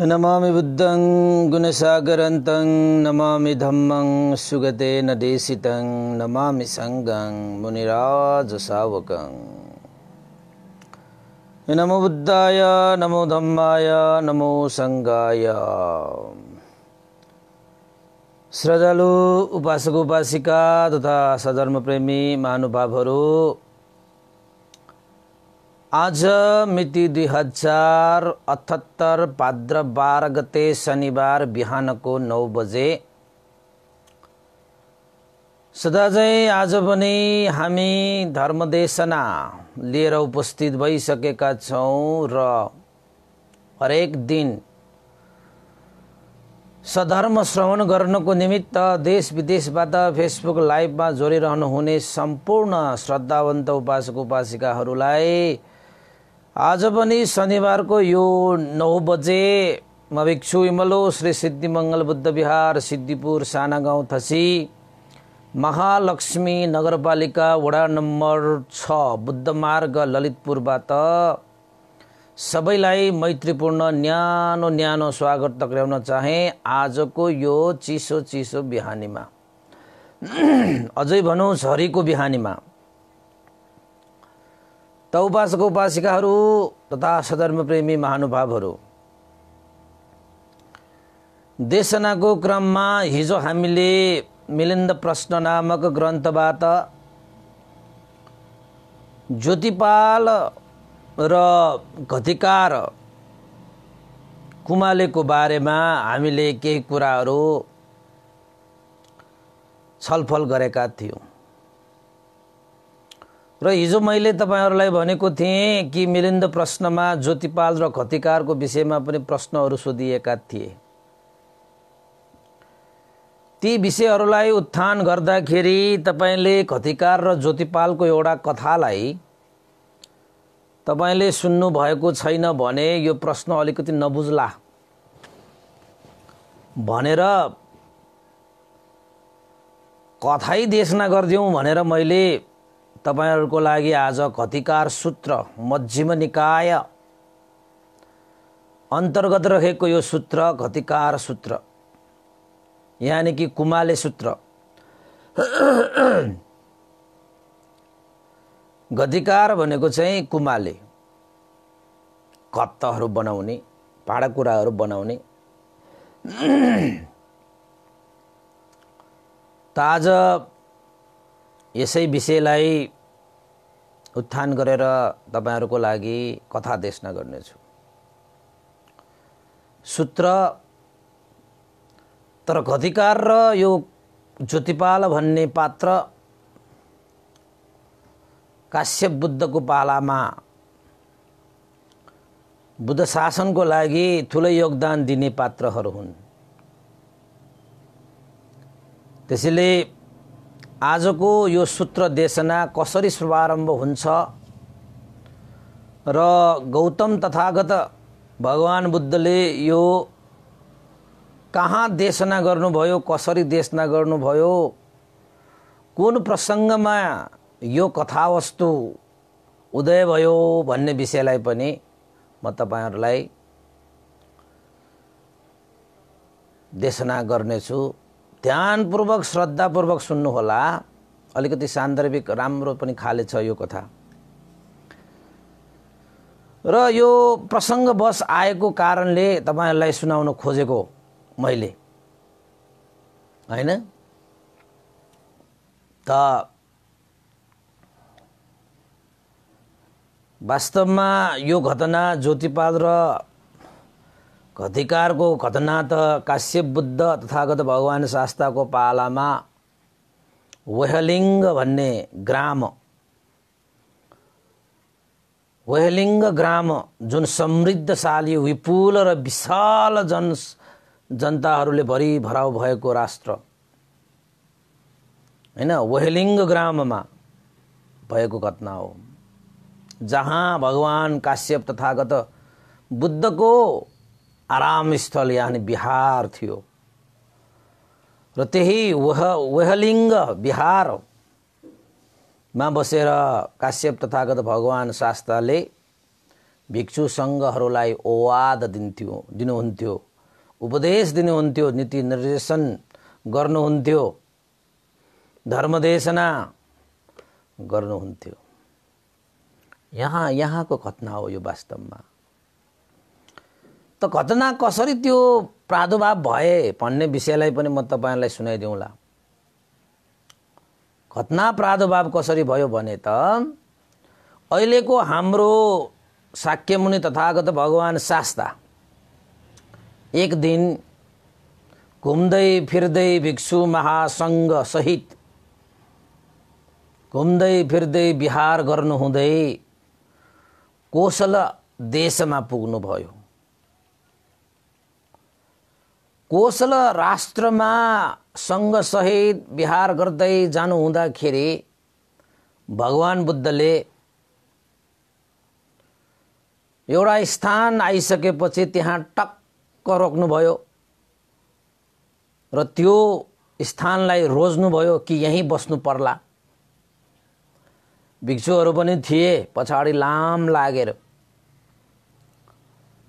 नमामि बुद्धं गुणसागरन्तं नमामि धम्मं सुगतेन देशितं नमामि सङ्गं मुनिराजसावकं नमो बुद्धाय नमो धम्माय नमो सङ्गाय श्रद्धालु उपासक उपासिका तथा सधर्मप्रेमी महानुभावहरू आज मिति दुई हजार अठहत्तर भाद्र बाह्र गते शनिबार बिहानको नौ बजे सदाझै आज पनि हामी धर्मदेशना लिएर उपस्थित भइसकेका छौँ र हरेक दिन सधर्म श्रवण गर्नको निमित्त देश विदेशबाट फेसबुक लाइभमा जोडिरहनुहुने सम्पूर्ण श्रद्धावन्त उपासक उपासिकाहरूलाई आज पनि शनिबारको यो नौ बजे म भिक्षु इमलो श्री सिद्धिमङ्गल बुद्ध विहार सिद्धिपुर साना गाउँ थसी महालक्ष्मी नगरपालिका वडा नम्बर छ बुद्ध मार्ग ललितपुरबाट सबैलाई मैत्रीपूर्ण न्यानो न्यानो स्वागत तक्राउन चाहे आजको यो चिसो चिसो बिहानीमा अझै भनौँ झरीको बिहानीमा त उपासक उपासिकाहरू तथा सधर्मप्रेमी महानुभावहरू देशनाको क्रममा हिजो हामीले मिलिन्द प्रश्न नामक ग्रन्थबाट ज्योतिपाल र घतिकार कुमालेको बारेमा हामीले केही कुराहरू छलफल गरेका थियौँ र हिजो मैले तपाईँहरूलाई भनेको थिएँ कि मिलिन्द प्रश्नमा ज्योतिपाल र खतिकारको विषयमा पनि प्रश्नहरू सोधिएका थिए ती विषयहरूलाई उत्थान गर्दाखेरि तपाईँले खतिकार र ज्योतिपालको एउटा कथालाई तपाईँले सुन्नुभएको छैन भने यो प्रश्न अलिकति नबुझ्ला भनेर कथाई देशना गरिदिउँ भनेर मैले तपाईँहरूको लागि आज घतिकार सूत्र मध्यम निकाय अन्तर्गत रहेको यो सूत्र घतिकार सूत्र यानि कि कुमाले सूत्र गतिकार भनेको चाहिँ कुमाले कत्तहरू बनाउने भाँडाकुँडाहरू बनाउने त आज यसै विषयलाई उत्थान गरेर तपाईँहरूको लागि कथा देशना गर्नेछु सूत्र तर अधिकार र यो ज्योतिपाल भन्ने पात्र काश्यप बुद्धको पालामा बुद्ध शासनको लागि ठुलो योगदान दिने पात्रहरू हुन् त्यसैले आजको यो सूत्र देशना कसरी शुभारम्भ हुन्छ र गौतम तथागत भगवान् बुद्धले यो कहाँ देशना गर्नुभयो कसरी देशना गर्नुभयो कुन प्रसङ्गमा यो कथावस्तु उदय भयो भन्ने विषयलाई पनि म तपाईँहरूलाई देशना गर्नेछु ध्यानपूर्वक श्रद्धापूर्वक सुन्नुहोला अलिकति सान्दर्भिक राम्रो पनि खाले छ यो कथा र यो प्रसङ्गवश आएको कारणले तपाईँहरूलाई सुनाउन खोजेको मैले होइन त वास्तवमा यो घटना ज्योतिपाल र अधिकारको घटना त काश्यप बुद्ध तथागत भगवान् शास्त्रको पालामा वेहलिङ्ग भन्ने ग्राम वेहलिङ्ग ग्राम जुन समृद्धशाली विपुल र विशाल जन जनताहरूले भरि भराउ भएको राष्ट्र होइन वेहलिङ्ग ग्राममा भएको घटना हो जहाँ भगवान् काश्यप तथागत बुद्धको आरामस्थल यानि बिहार थियो र त्यही वह वेहलिङ्ग बिहारमा बसेर काश्यप तथागत भगवान शास्त्रले भिक्षु सङ्घहरूलाई ओवाद दिन्थ्यो दिनुहुन्थ्यो उपदेश दिनुहुन्थ्यो नीति निर्देशन गर्नुहुन्थ्यो धर्मदेशना गर्नुहुन्थ्यो यहाँ यहाँको घटना हो यो वास्तवमा त घटना कसरी त्यो प्रादुर्भाव भए भन्ने विषयलाई पनि म तपाईँलाई सुनाइदिउँला घटना प्रादुर्भाव कसरी भयो भने त अहिलेको हाम्रो साक्यमुनि तथागत भगवान् शास्ता एक दिन घुम्दै फिर्दै भिक्षु महासङ्घसहित घुम्दै फिर्दै बिहार गर्नुहुँदै कोसल देशमा पुग्नुभयो कोशल राष्ट्रमा सङ्घसहित विहार गर्दै जानुहुँदाखेरि भगवान् बुद्धले एउटा स्थान आइसकेपछि त्यहाँ टक्क रोक्नुभयो र त्यो स्थानलाई रोज्नुभयो कि यहीँ बस्नु पर्ला भिक्षुहरू पनि थिए पछाडि लाम लागेर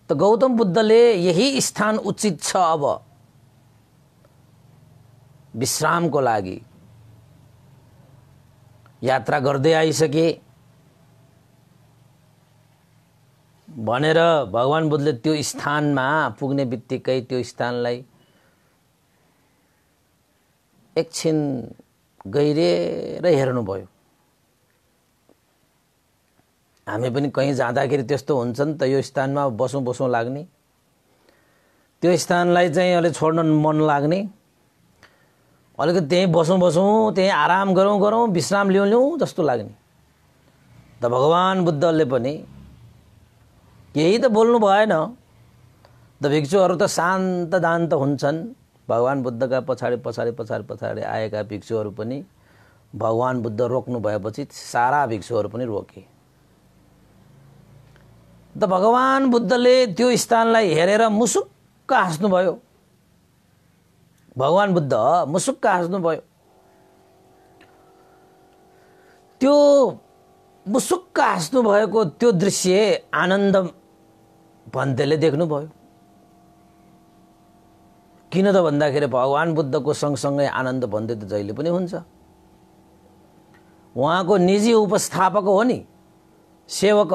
त गौतम बुद्धले यही स्थान उचित छ अब विश्रामको लागि यात्रा गर्दै आइसके भनेर भगवान् बुद्धले त्यो स्थानमा पुग्ने बित्तिकै त्यो स्थानलाई एकछिन गहिरेर हेर्नुभयो हामी पनि कहीँ जाँदाखेरि त्यस्तो हुन्छ नि त यो स्थानमा बसौँ बसौँ लाग्ने त्यो स्थानलाई चाहिँ अलिक छोड्न मन लाग्ने अलिकति त्यहीँ बसौँ बसौँ त्यहीँ आराम गरौँ गरौँ विश्राम ल्याउँ ल्याउँ जस्तो लाग्ने त भगवान् बुद्धले पनि केही त बोल्नु भएन त भिक्षुहरू त शान्त दान्त हुन्छन् भगवान् बुद्धका पछाडि पछाडि पछाडि पछाडि आएका भिक्षुहरू पनि भगवान् बुद्ध रोक्नु भएपछि सारा भिक्षुहरू पनि रोके त भगवान् बुद्धले त्यो स्थानलाई हेरेर मुसुक्क हाँस्नुभयो भगवान् बुद्ध मुसुक्क भयो त्यो मुसुक्क हाँस्नुभएको त्यो दृश्य आनन्द भन्तेले देख्नुभयो किन त भन्दाखेरि भगवान् बुद्धको सँगसँगै आनन्द भन्दै त जहिले पनि हुन्छ उहाँको निजी उपस्थापक हो नि सेवक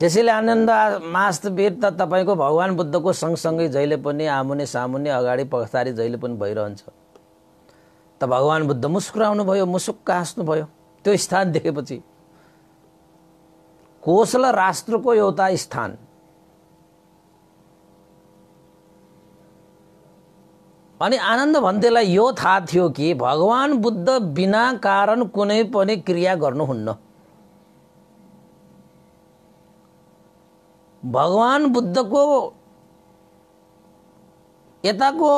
त्यसैले आनन्द मास्तवीर त तपाईँको भगवान् बुद्धको सँगसँगै जहिले पनि आमुने सामुने अगाडि पछाडि जहिले पनि भइरहन्छ त भगवान् बुद्ध मुस्कुराउनु भयो मुसुक्क हाँस्नुभयो त्यो स्थान देखेपछि कोसल राष्ट्रको एउटा स्थान अनि आनन्द भन्तेलाई यो थाहा थियो कि भगवान् बुद्ध बिना कारण कुनै पनि क्रिया गर्नुहुन्न भगवान् बुद्धको यताको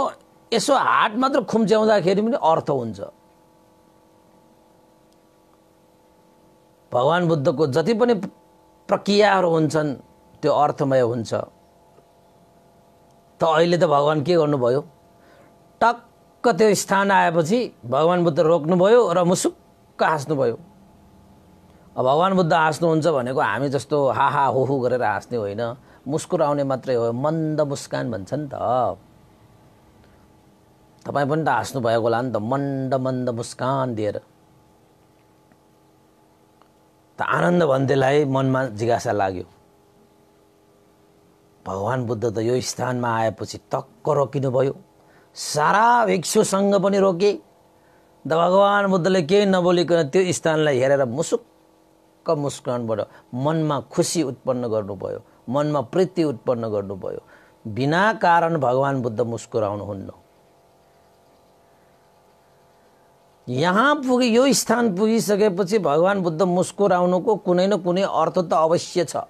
यसो हात मात्र खुम्च्याउँदाखेरि पनि अर्थ हुन्छ भगवान् बुद्धको जति पनि प्रक्रियाहरू हुन्छन् त्यो अर्थमय हुन्छ त अहिले त भगवान् के गर्नुभयो टक्क त्यो स्थान आएपछि भगवान् बुद्ध रोक्नुभयो र मुसुक्क हाँस्नुभयो भगवान् बुद्ध हाँस्नुहुन्छ भनेको हामी जस्तो हाहा हो हो गरेर हाँस्ने होइन मुस्कुराउने मात्रै हो मन्द मुस्कान भन्छ नि त तपाईँ पनि त हाँस्नु भएको होला नि त मन्द मन्द मुस्कान दिएर त आनन्द भन्तेलाई मनमा जिज्ञासा लाग्यो भगवान् बुद्ध त यो स्थानमा आएपछि टक्क रोकिनु भयो सारा भिक्षुसँग पनि रोके द भगवान् बुद्धले केही नबोलिकन त्यो स्थानलाई हेरेर मुसुक्क ठक्क मुस्कानबाट मनमा खुसी उत्पन्न गर्नुभयो मनमा प्रीति उत्पन्न गर्नुभयो बिना कारण भगवान् बुद्ध मुस्कुराउनुहुन्न यहाँ पुगे यो स्थान पुगिसकेपछि भगवान् बुद्ध मुस्कुराउनुको कुनै न कुनै अर्थ त अवश्य छ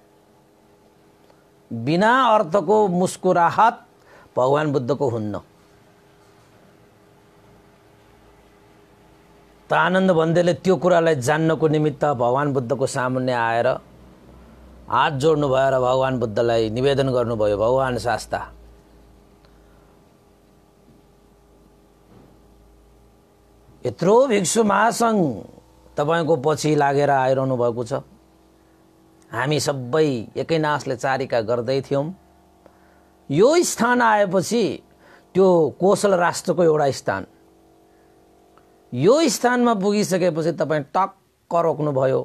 बिना अर्थको मुस्कुराहत भगवान् बुद्धको हुन्न त आनन्द भन्देले त्यो कुरालाई जान्नको निमित्त भगवान् बुद्धको सामुन्ने आएर हात जोड्नु भएर भगवान् बुद्धलाई निवेदन गर्नुभयो भगवान् शास्ता यत्रो भिक्षु महासङ्घ तपाईँको पछि लागेर आइरहनु भएको छ हामी सबै एकै चारिका गर्दै थियौँ यो स्थान आएपछि त्यो कोसल राष्ट्रको एउटा स्थान यो स्थानमा पुगिसकेपछि तपाईँ टक्क रोक्नुभयो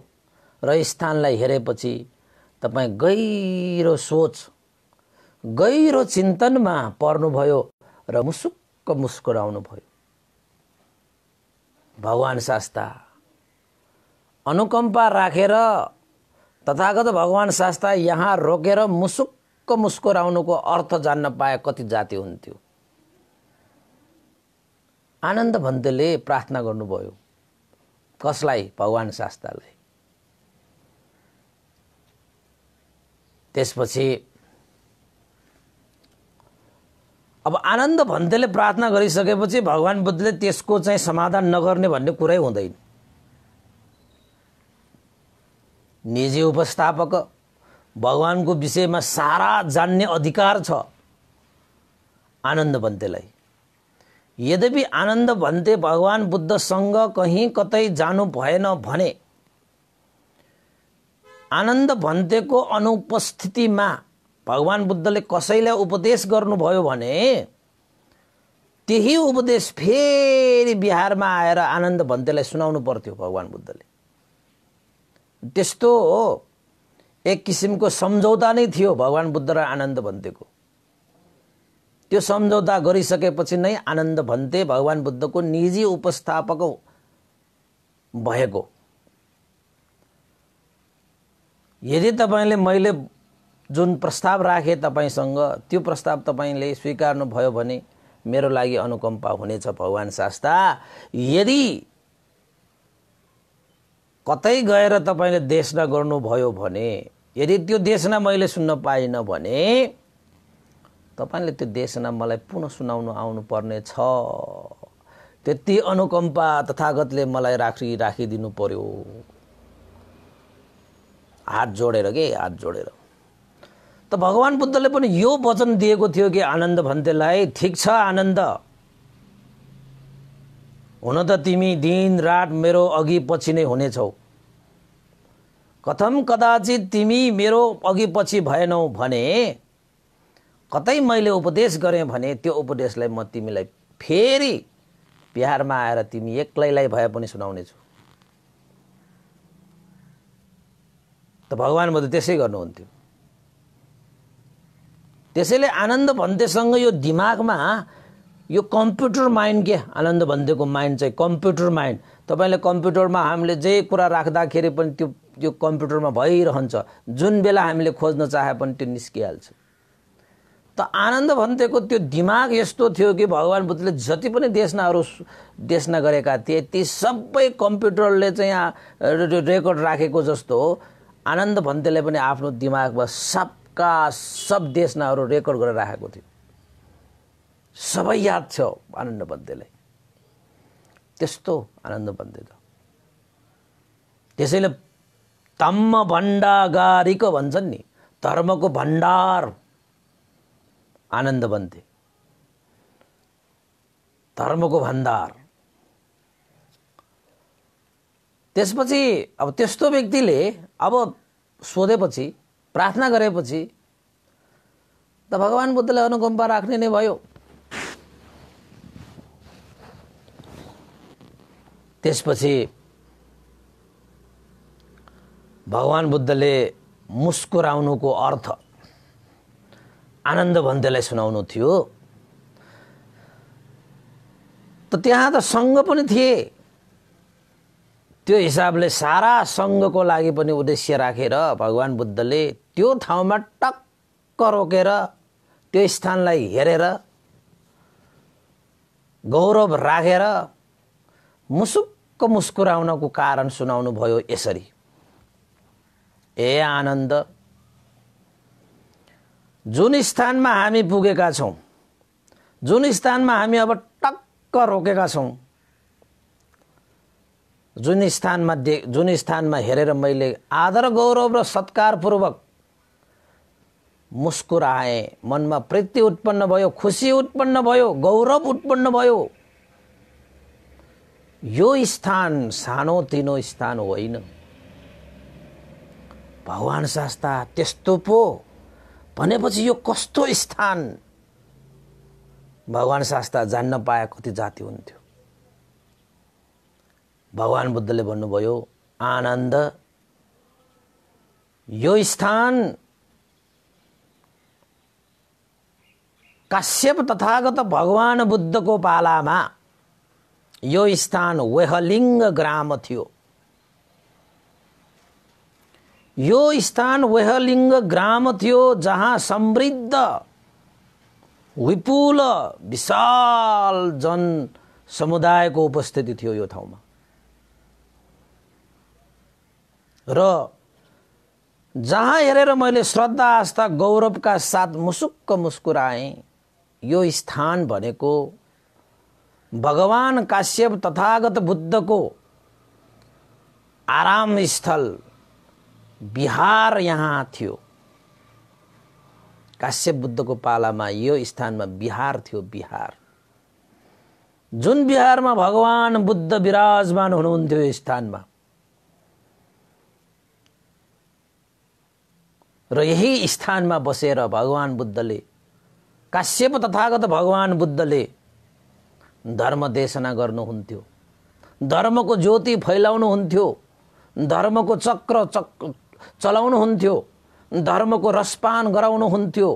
र स्थानलाई हेरेपछि तपाईँ गहिरो सोच गहिरो चिन्तनमा पर्नुभयो र मुसुक्क मुस्कुराउनु भयो भगवान् शास्ता अनुकम्पा राखेर तथागत भगवान् शास्ता यहाँ रोकेर मुसुक्क मुस्कुराउनुको अर्थ जान्न पाए कति जाति हुन्थ्यो आनन्द भन्तेले प्रार्थना गर्नुभयो कसलाई भगवान् शास्त्रलाई त्यसपछि अब आनन्द भन्तेले प्रार्थना गरिसकेपछि भगवान् बुद्धले त्यसको चाहिँ समाधान नगर्ने भन्ने कुरै हुँदैन निजी उपस्थापक भगवान्को विषयमा सारा जान्ने अधिकार छ आनन्द भन्तेलाई यद्यपि आनन्द भन्थे भगवान् बुद्धसँग कहीँ कतै जानु भएन भने आनन्द भन्थेको अनुपस्थितिमा भगवान् बुद्धले कसैलाई उपदेश गर्नुभयो भने त्यही उपदेश फेरि बिहारमा आएर आनन्द भन्तेलाई सुनाउनु पर्थ्यो भगवान् बुद्धले त्यस्तो एक किसिमको सम्झौता नै थियो भगवान् बुद्ध र आनन्द भन्तेको त्यो सम्झौता गरिसकेपछि नै आनन्द भन्थे भगवान् बुद्धको निजी उपस्थापक भएको यदि तपाईँले मैले जुन प्रस्ताव राखेँ तपाईँसँग त्यो प्रस्ताव तपाईँले स्वीकार्नुभयो भने मेरो लागि अनुकम्पा हुनेछ भगवान् शास्ता यदि कतै गएर तपाईँले देशना गर्नुभयो भने यदि त्यो देशना मैले सुन्न पाइनँ भने तपाईँले त्यो देशना मलाई पुनः सुनाउनु आउनुपर्ने छ त्यति अनुकम्पा तथागतले मलाई राखी राखिदिनु पर्यो हात जोडेर के हात जोडेर त भगवान् बुद्धले पनि यो वचन दिएको थियो कि आनन्द भन्तेलाई ठिक छ आनन्द हुन त तिमी दिन रात मेरो अघि पछि नै हुनेछौ कथम कदाचित तिमी मेरो अघि पछि भएनौ भने कतै मैले उपदेश गरेँ भने त्यो उपदेशलाई म तिमीलाई फेरि बिहारमा आएर तिमी एक्लैलाई भए पनि सुनाउनेछु त भगवान् बुद्ध त्यसै गर्नुहुन्थ्यो त्यसैले आनन्द भन्तेसँग यो दिमागमा यो कम्प्युटर माइन्ड के आनन्द भन्तेको माइन्ड चाहिँ कम्प्युटर माइन्ड तपाईँले कम्प्युटरमा हामीले जे कुरा राख्दाखेरि पनि त्यो त्यो कम्प्युटरमा भइरहन्छ जुन बेला हामीले खोज्न चाहे पनि त्यो निस्किहाल्छ त आनन्द भन्तेको त्यो दिमाग यस्तो थियो कि भगवान् बुद्धले जति पनि देशनाहरू देशना गरेका थिए ती सबै कम्प्युटरले चाहिँ यहाँ रेकर्ड राखेको जस्तो आनन्द भन्तेले पनि आफ्नो दिमागमा सबका सब देशनाहरू रेकर्ड गरेर राखेको थियो सबै याद थियो आनन्द भन्तेले त्यस्तो आनन्द भन्ते त त्यसैले तम्म भण्डागारिको भन्छन् नि धर्मको भण्डार आनन्द बन्थे धर्मको भण्डार त्यसपछि अब त्यस्तो व्यक्तिले अब सोधेपछि प्रार्थना गरेपछि त भगवान् बुद्धले अनुकम्पा राख्ने नै भयो त्यसपछि भगवान् बुद्धले मुस्कुराउनुको अर्थ आनन्द भन्तेलाई सुनाउनु थियो त त्यहाँ त सङ्घ पनि थिए त्यो हिसाबले सारा सङ्घको लागि पनि उद्देश्य राखेर रा, भगवान् बुद्धले त्यो ठाउँमा टक्क रोकेर त्यो स्थानलाई हेरेर गौरव राखेर रा, मुसुक्क मुस्कुराउनको कारण सुनाउनु भयो यसरी ए आनन्द जुन स्थानमा हामी पुगेका छौँ जुन स्थानमा हामी अब टक्क रोकेका छौँ जुन स्थानमा दे जुन स्थानमा हेरेर मैले आदर गौरव र सत्कारपूर्वक मुस्कुराएँ मनमा प्रीति उत्पन्न भयो खुसी उत्पन्न भयो गौरव उत्पन्न भयो यो स्थान सानो तिनो स्थान होइन भगवान् शास्ता त्यस्तो पो भनेपछि यो कस्तो स्थान भगवान् शास्त्र जान्न पाए कति जाति हुन्थ्यो भगवान् बुद्धले भन्नुभयो आनन्द यो स्थान काश्यप तथागत भगवान् बुद्धको पालामा यो स्थान वेहलिङ्ग ग्राम थियो यो स्थान वेहलिङ्ग ग्राम थियो जहाँ समृद्ध विपुल विशाल जन समुदायको उपस्थिति थियो यो ठाउँमा र जहाँ हेरेर मैले श्रद्धा आस्था गौरवका साथ मुसुक्क मुस्कुराएँ यो स्थान भनेको भगवान काश्यप तथागत बुद्धको आराम स्थल बिहार यहाँ थियो काश्यप बुद्धको पालामा यो स्थानमा बिहार थियो बिहार जुन बिहारमा भगवान बुद्ध विराजमान हुनुहुन्थ्यो यो स्थानमा र यही स्थानमा बसेर भगवान बुद्धले काश्यप तथागत भगवान बुद्धले धर्म देशना गर्नुहुन्थ्यो धर्मको ज्योति फैलाउनुहुन्थ्यो धर्मको चक्र चक्र चलाउनुहुन्थ्यो धर्मको रसपान गराउनुहुन्थ्यो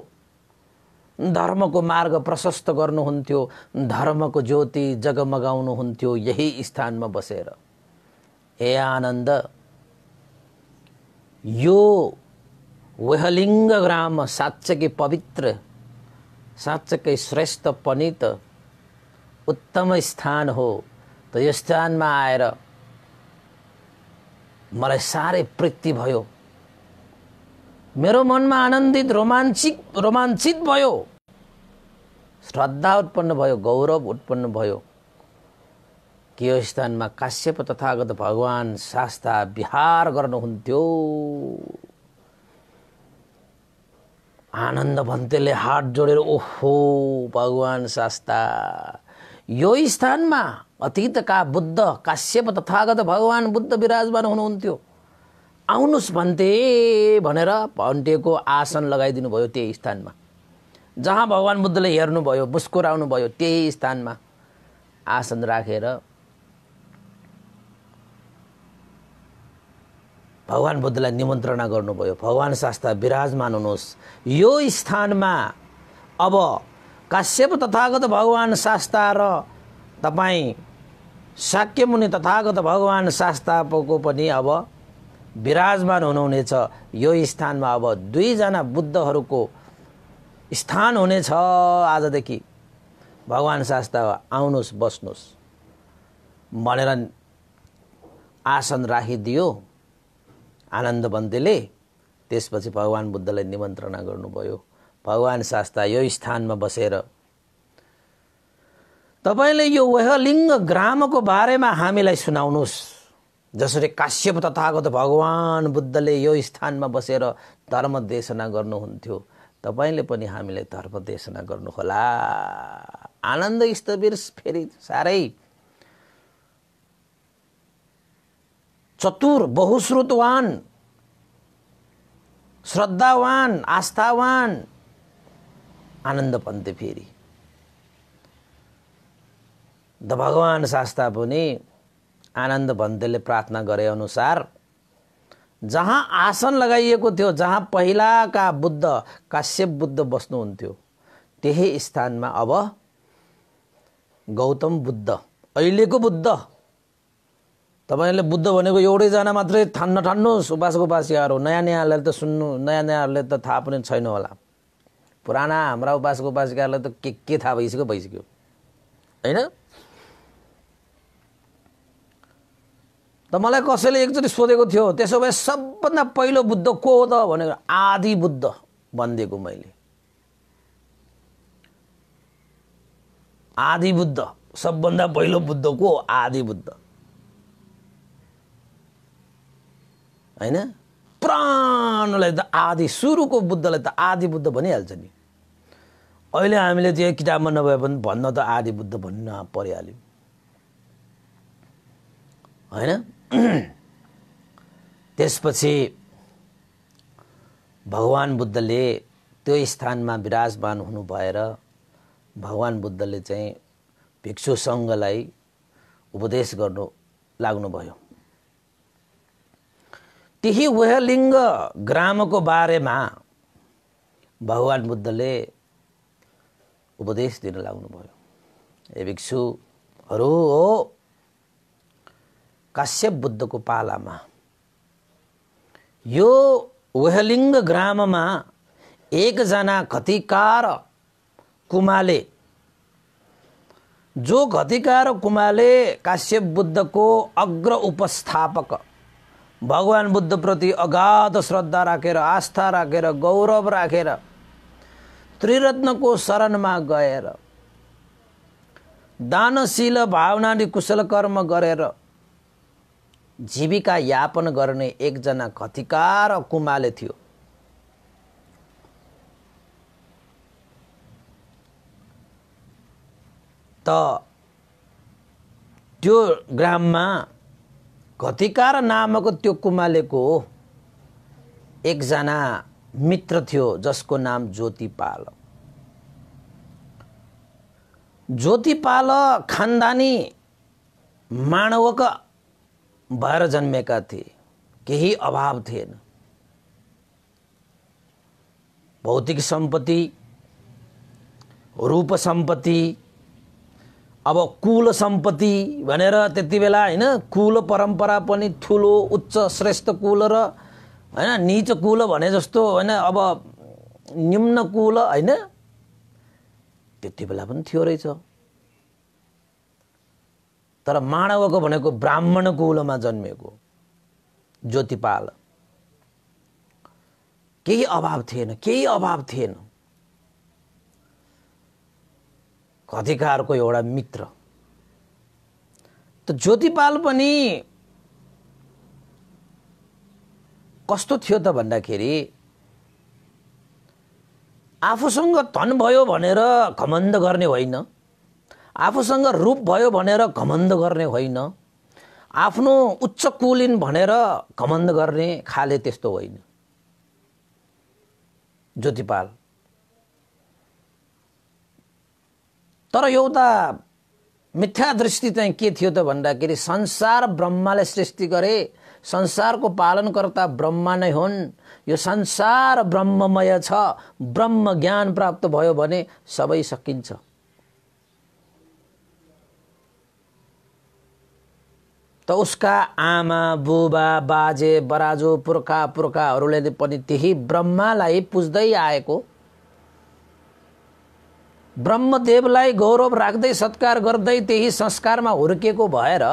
धर्मको मार्ग प्रशस्त गर्नुहुन्थ्यो धर्मको ज्योति जगमगाउनुहुन्थ्यो यही स्थानमा बसेर हे आनन्द यो वेहलिङ्ग ग्राम साँच्चकै पवित्र साँच्चकै श्रेष्ठ पनि त उत्तम स्थान हो त यो स्थानमा आएर मलाई साह्रै प्रीति भयो मेरो मनमा आनन्दित रोमाञ्चित रोमाञ्चित भयो श्रद्धा उत्पन्न भयो गौरव उत्पन्न भयो के स्थानमा काश्यप तथागत भगवान् शास्ता विहार गर्नुहुन्थ्यो आनन्द भन्तेले हात जोडेर ओहो भगवान् शास्ता यो स्थानमा अतीतका बुद्ध काश्यप तथागत भगवान् बुद्ध विराजमान हुनुहुन्थ्यो आउनुहोस् भन्थे भनेर भन्टेको आसन लगाइदिनु भयो त्यही स्थानमा जहाँ भगवान् बुद्धले हेर्नुभयो मुस्कुराउनु भयो त्यही स्थानमा आसन राखेर रा। भगवान् बुद्धलाई निमन्त्रणा गर्नुभयो भगवान् शास्त्र विराजमान हुनुहोस् यो स्थानमा अब काश्यप तथागत भगवान् शास्ता र तपाईँ शाक्यमुनि तथागत भगवान् शास्ताको पनि अब विराजमान हुनुहुनेछ यो स्थानमा अब दुईजना बुद्धहरूको स्थान हुनेछ आजदेखि भगवान् शास्त्र आउनुहोस् बस्नुहोस् भनेर आसन राखिदियो आनन्द बन्दीले त्यसपछि भगवान् बुद्धलाई निमन्त्रणा गर्नुभयो भगवान् शास्त्र यो स्थानमा बसेर तपाईँले यो वहलिङ्ग ग्रामको बारेमा हामीलाई सुनाउनुहोस् जसरी काश्यप तथागत भगवान् बुद्धले यो स्थानमा बसेर धर्मदेशना गर्नुहुन्थ्यो तपाईँले पनि हामीले धर्मदेशना गर्नुहोला आनन्द स्थवीर फेरि साह्रै चतुर बहुश्रुतवान श्रद्धावान आस्थावान आनन्द पन्थे फेरि द भगवान् शास्ता पनि आनन्द भन्तेले प्रार्थना गरे अनुसार जहाँ आसन लगाइएको थियो जहाँ पहिलाका बुद्ध काश्यप बुद्ध बस्नुहुन्थ्यो त्यही स्थानमा अब गौतम बुद्ध अहिलेको बुद्ध तपाईँले बुद्ध भनेको एउटैजना मात्रै ठान्न ठान्नुहोस् उपासक उपासिकाहरू नयाँ नयाँहरूले त सुन्नु नयाँ नयाँहरूले त थाहा पनि छैन होला पुराना हाम्रा उपासको उपासिकाहरूलाई त के के थाहा भइसक्यो भइसक्यो होइन त मलाई कसैले एकचोटि सोधेको थियो त्यसो भए सबभन्दा पहिलो बुद्ध को हो त भनेर आदि बुद्ध भनिदिएको मैले आदि बुद्ध सबभन्दा पहिलो बुद्ध को आदि बुद्ध होइन प्राणलाई त आदि सुरुको बुद्धलाई त आदि बुद्ध भनिहाल्छ नि अहिले हामीले त्यो किताबमा नभए पनि भन्न त आदि बुद्ध भन्न परिहाल्यो होइन त्यसपछि भगवान् बुद्धले त्यो स्थानमा विराजमान हुनु भएर भगवान् बुद्धले चाहिँ भिक्षु सङ्घलाई उपदेश गर्नु लाग्नुभयो त्यही वेहलिङ्ग ग्रामको बारेमा भगवान् बुद्धले उपदेश दिन लाग्नुभयो ए भिक्षुहरू हो काश्यप बुद्धको पालामा यो वेहलिङ्ग ग्राममा एकजना घतिकार कुमाले जो घतिकार कुमाले काश्यप बुद्धको अग्र उपस्थापक भगवान् बुद्धप्रति अगाध श्रद्धा राखेर आस्था राखेर गौरव राखेर त्रिरत्नको शरणमा गएर दानशील भावनाले कुशल कर्म गरेर जीविका यापन गर्ने एकजना कथिकार कुमाले थियो त त्यो ग्राममा घतिकार नामको त्यो कुमालेको एकजना मित्र थियो जसको नाम ज्योतिपाल ज्योतिपाल खानदानी मानवका भएर जन्मेका थिए केही अभाव थिएन भौतिक सम्पत्ति रूप सम्पत्ति अब कुल सम्पत्ति भनेर त्यति बेला होइन कुल परम्परा पनि ठुलो उच्च श्रेष्ठ कुल र होइन निच कुल भने जस्तो होइन अब निम्न कुल होइन त्यति बेला पनि थियो रहेछ तर माणवको भनेको ब्राह्मण कुलमा जन्मेको ज्योतिपाल केही अभाव थिएन केही अभाव थिएन अधिकारको एउटा मित्र त ज्योतिपाल पनि कस्तो थियो त भन्दाखेरि आफूसँग धन भयो भनेर घमन्द गर्ने होइन आफूसँग रूप भयो भनेर घमन्द गर्ने होइन आफ्नो उच्च कुलिन भनेर घमन्द गर्ने खाले त्यस्तो होइन ज्योतिपाल तर एउटा मिथ्या दृष्टि चाहिँ के थियो त भन्दाखेरि संसार ब्रह्माले सृष्टि गरे संसारको पालनकर्ता ब्रह्मा नै हुन् यो संसार ब्रह्ममय छ ब्रह्म ज्ञान प्राप्त भयो भने सबै सकिन्छ त उसका आमा बुबा बाजे बराजु पुर्खा पुर्खाहरूले पनि त्यही ब्रह्मालाई पुज्दै आएको ब्रह्मदेवलाई गौरव राख्दै सत्कार गर्दै त्यही संस्कारमा हुर्किएको भएर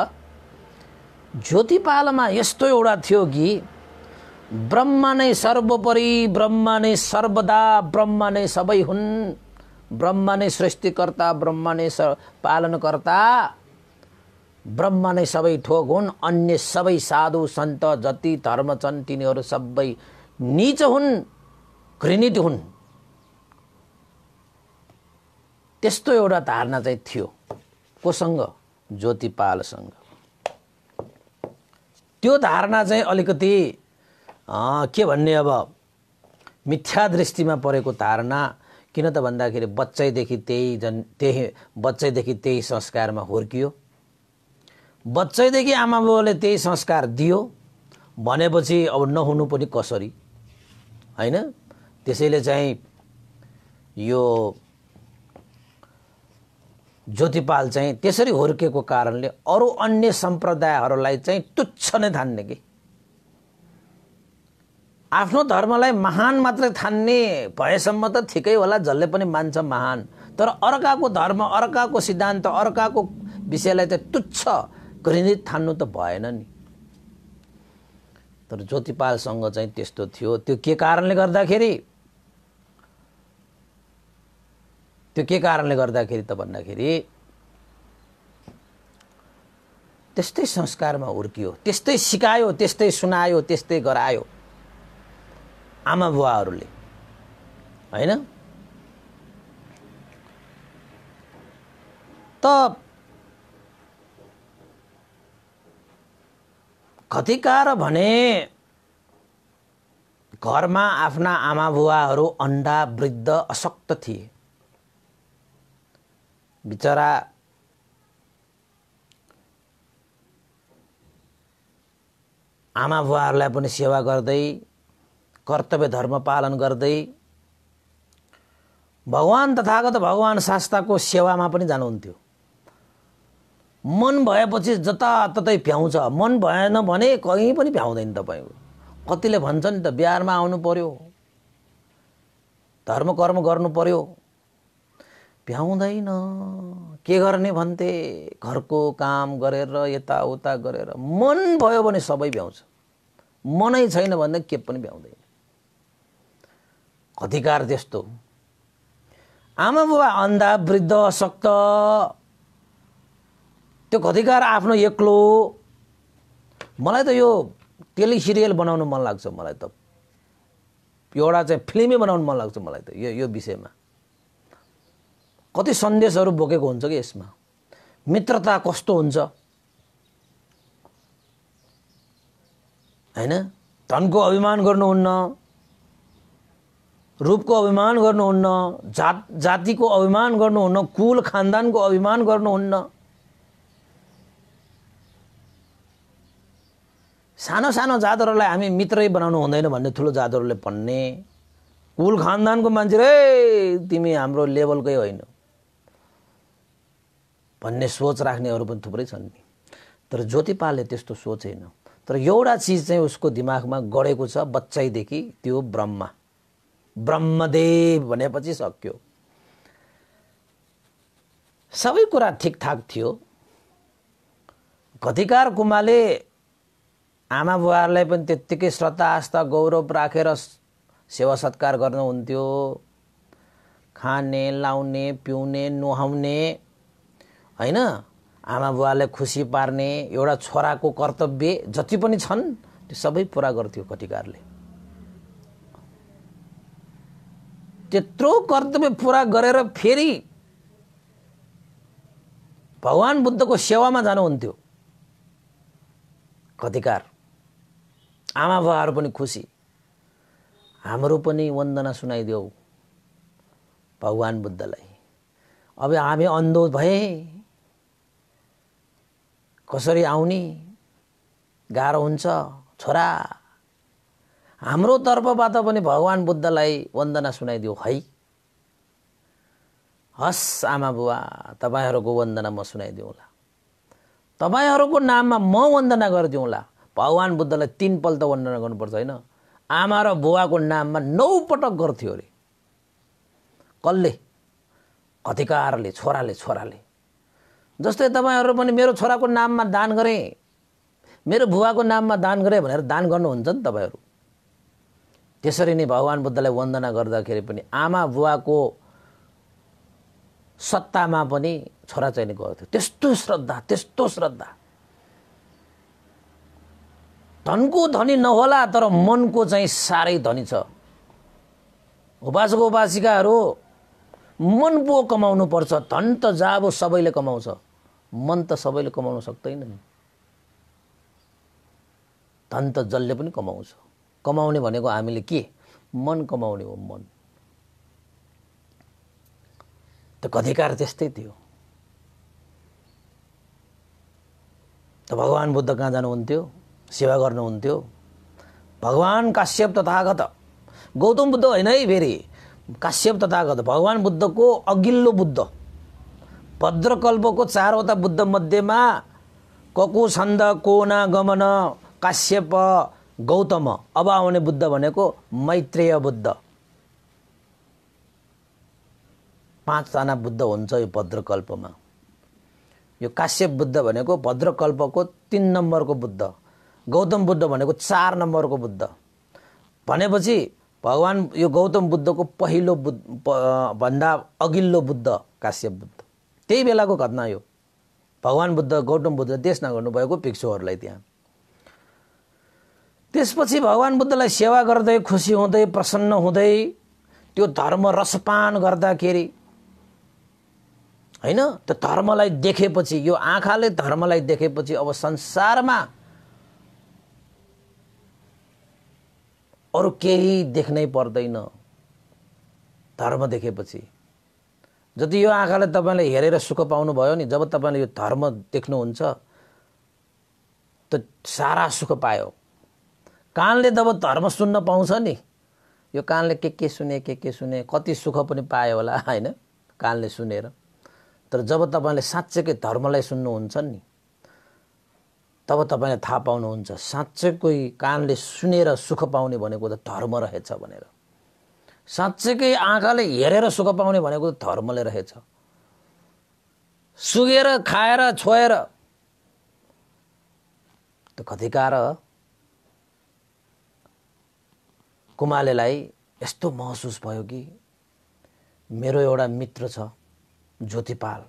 ज्योतिपालमा यस्तो एउटा थियो कि ब्रह्म नै सर्वोपरि ब्रह्म नै सर्वदा ब्रह्म नै सबै हुन् ब्रह्म नै सृष्टिकर्ता ब्रह्म नै स पालनकर्ता ब्रह्म नै सबै ठोक हुन् अन्य सबै साधु सन्त जति धर्म छन् तिनीहरू सबै निच हुन् घृणित हुन् त्यस्तो एउटा धारणा चाहिँ थियो कोसँग ज्योतिपालसँग त्यो धारणा चाहिँ अलिकति के भन्ने अब मिथ्या दृष्टिमा परेको धारणा किन त भन्दाखेरि बच्चैदेखि त्यही जन त्यही बच्चैदेखि त्यही संस्कारमा हुर्कियो बच्चैदेखि आमा बाउले त्यही संस्कार दियो भनेपछि अब नहुनु पनि कसरी होइन त्यसैले चाहिँ यो ज्योतिपाल चाहिँ त्यसरी हुर्केको कारणले अरू अन्य सम्प्रदायहरूलाई चाहिँ तुच्छ नै थान्ने कि आफ्नो धर्मलाई महान मात्रै थान्ने भएसम्म त ठिकै होला जसले पनि मान्छ महान तर अर्काको धर्म अर्काको सिद्धान्त अर्काको विषयलाई चाहिँ तुच्छ घृणित थान्नु त भएन नि तर ज्योतिपालसँग चाहिँ त्यस्तो थियो त्यो के कारणले गर्दाखेरि त्यो के कारणले गर्दाखेरि त भन्दाखेरि त्यस्तै संस्कारमा हुर्कियो त्यस्तै सिकायो त्यस्तै सुनायो त्यस्तै गरायो आमा बुवाहरूले होइन त खतिकार भने घरमा आफ्ना आमा बुवाहरू अन्डा वृद्ध अशक्त थिए बिचरा आमा बुवाहरूलाई पनि सेवा गर्दै कर्तव्य धर्म पालन गर्दै भगवान् तथागत भगवान् शास्त्रको सेवामा पनि जानुहुन्थ्यो मन भएपछि जताततै भ्याउँछ मन भएन भने कहीँ पनि भ्याउँदैन तपाईँको कतिले भन्छ नि त बिहारमा आउनु पर्यो धर्म कर्म गर्नु पर्यो भ्याउँदैन के गर्ने भन्थे घरको काम गरेर यताउता गरेर मन भयो भने सबै भ्याउँछ मनै छैन भने के पनि भ्याउँदैन अधिकार त्यस्तो आमा बुबा अन्धा वृद्ध अशक्त त्यो अधिकार आफ्नो एक्लो मलाई त यो टेली सिरियल बनाउनु मन लाग्छ मलाई त एउटा चाहिँ फिल्मै बनाउनु मन लाग्छ मलाई त यो यो विषयमा कति सन्देशहरू बोकेको हुन्छ कि यसमा मित्रता कस्तो हुन्छ होइन धनको अभिमान गर्नुहुन्न रूपको अभिमान गर्नुहुन्न जात जातिको अभिमान गर्नुहुन्न कुल खानदानको अभिमान गर्नुहुन्न सानो सानो जातहरूलाई हामी मित्रै बनाउनु हुँदैन भन्ने ठुलो जातहरूले भन्ने कुल खानदानको मान्छे रे तिमी हाम्रो लेभलकै होइन भन्ने सोच राख्नेहरू पनि थुप्रै छन् नि तर ज्योतिपालले त्यस्तो सोचेन तर एउटा चिज चाहिँ उसको दिमागमा गढेको छ बच्चैदेखि त्यो ब्रह्मा ब्रह्मदेव भनेपछि सक्यो सबै कुरा ठिकठाक थियो गतिकार कुमाले आमा बुवाहरूलाई पनि त्यत्तिकै श्रद्धा आस्था गौरव राखेर सेवा सत्कार गर्नुहुन्थ्यो खाने लाउने पिउने नुहाउने होइन आमा बुवालाई खुसी पार्ने एउटा छोराको कर्तव्य जति पनि छन् त्यो सबै पुरा गर्थ्यो कतिकारले त्यत्रो कर्तव्य पुरा गरेर फेरि भगवान् बुद्धको सेवामा जानुहुन्थ्यो कतिकार आमा बाबाहरू पनि खुसी हाम्रो पनि वन्दना सुनाइदेऊ भगवान् बुद्धलाई अब हामी अन्धो भए कसरी आउने गाह्रो हुन्छ छोरा हाम्रो तर्फबाट पनि भगवान् बुद्धलाई वन्दना सुनाइदेऊ है हस् आमा बुवा तपाईँहरूको वन्दना म सुनाइदिउँला तपाईँहरूको नाममा म वन्दना गरिदिउँला भगवान् बुद्धलाई तिनपल्ट वर्णना गर्नुपर्छ होइन आमा र बुवाको नाममा नौ पटक गर्थ्यो अरे कसले अधिकारले छोराले छोराले जस्तै तपाईँहरू पनि मेरो छोराको नाममा दान गरेँ मेरो बुवाको नाममा दान गरेँ भनेर दान गर्नुहुन्छ नि तपाईँहरू त्यसरी नै भगवान् बुद्धलाई वन्दना गर्दाखेरि पनि आमा बुवाको सत्तामा पनि छोरा चाहिँ गर्थ्यो त्यस्तो श्रद्धा त्यस्तो श्रद्धा धनको धनी नहोला तर मनको चाहिँ साह्रै धनी छ उपासको उपासिकाहरू मन पो कमाउनु पर्छ धन त जाबो सबैले कमाउँछ मन त सबैले कमाउन सक्दैन नि धन त जसले पनि कमाउँछ कमाउने भनेको हामीले के मन कमाउने हो मन त अधिकार त्यस्तै थियो त भगवान् बुद्ध कहाँ जानुहुन्थ्यो सेवा गर्नुहुन्थ्यो भगवान् काश्यप तथागत गौतम बुद्ध होइन है फेरि काश्यप तथागत भगवान् बुद्धको अघिल्लो बुद्ध भद्रकल्पको चारवटा बुद्ध मध्येमा कको छन्द कोना गमन काश्यप गौतम अब आउने बुद्ध भनेको मैत्रेय बुद्ध पाँचजना बुद्ध हुन्छ यो भद्रकल्पमा यो काश्यप बुद्ध भनेको भद्रकल्पको तिन नम्बरको बुद्ध गौतम बुद्ध भनेको चार नम्बरको बुद्ध भनेपछि भगवान् यो गौतम बुद्धको पहिलो बुद्ध भन्दा अघिल्लो बुद्ध काश्यप बुद्ध त्यही बेलाको घटना यो भगवान् बुद्ध गौतम बुद्ध देशना भएको भिक्षुहरूलाई त्यहाँ त्यसपछि भगवान् बुद्धलाई सेवा गर्दै खुसी हुँदै प्रसन्न हुँदै त्यो धर्म रसपान गर्दाखेरि होइन त्यो धर्मलाई देखेपछि यो आँखाले धर्मलाई देखेपछि अब संसारमा अरू केही देख्नै पर्दैन धर्म देखेपछि जति यो आँखाले तपाईँले हेरेर सुख पाउनुभयो नि जब तपाईँले यो धर्म देख्नुहुन्छ त सारा सुख पायो कानले जब धर्म सुन्न पाउँछ नि यो कानले के के सुने के के सुने कति सुख पनि पायो होला होइन कानले सुनेर तर जब तपाईँले साँच्चैकै धर्मलाई सुन्नुहुन्छ नि तब तपाईँले थाहा पाउनुहुन्छ साँच्चैकै कानले सुनेर सुख पाउने भनेको त धर्म रहेछ भनेर साँच्चैकै आँखाले हेरेर सुख पाउने भनेको त धर्मले रहेछ सुगेर खाएर छोएर त कतिकार कुमालेलाई यस्तो महसुस भयो कि मेरो एउटा मित्र छ ज्योतिपाल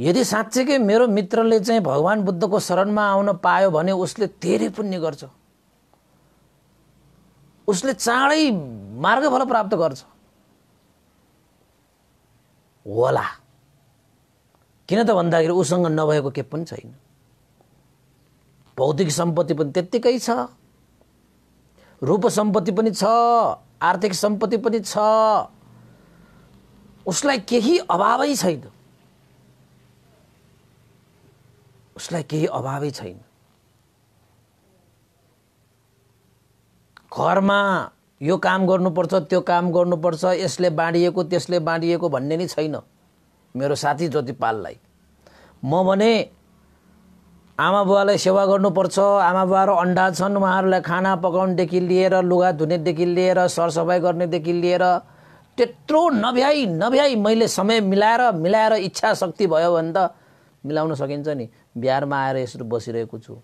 यदि साँच्चैकै मेरो मित्रले चाहिँ भगवान् बुद्धको शरणमा आउन पायो भने उसले धेरै पुण्य गर्छ उसले चाँडै मार्गफल प्राप्त गर्छ होला किन त भन्दाखेरि उसँग नभएको के पनि छैन भौतिक सम्पत्ति पनि त्यत्तिकै छ रूप सम्पत्ति पनि छ आर्थिक सम्पत्ति पनि छ उसलाई केही अभावै छैन उसलाई केही अभावै छैन घरमा यो काम गर्नुपर्छ त्यो काम गर्नुपर्छ यसले बाँडिएको त्यसले बाँडिएको भन्ने नै छैन मेरो साथी ज्योतिपाललाई म भने आमा बुवालाई सेवा गर्नुपर्छ आमा बुवाहरू अन्डा छन् उहाँहरूलाई खाना पकाउनेदेखि लिएर लुगा धुनेदेखि लिएर सरसफाइ गर्नेदेखि लिएर त्यत्रो नभ्याइ नभ्याइ मैले समय मिलाएर मिलाएर इच्छा शक्ति भयो भने त मिलाउन सकिन्छ नि बिहारमा आएर यसरी बसिरहेको छु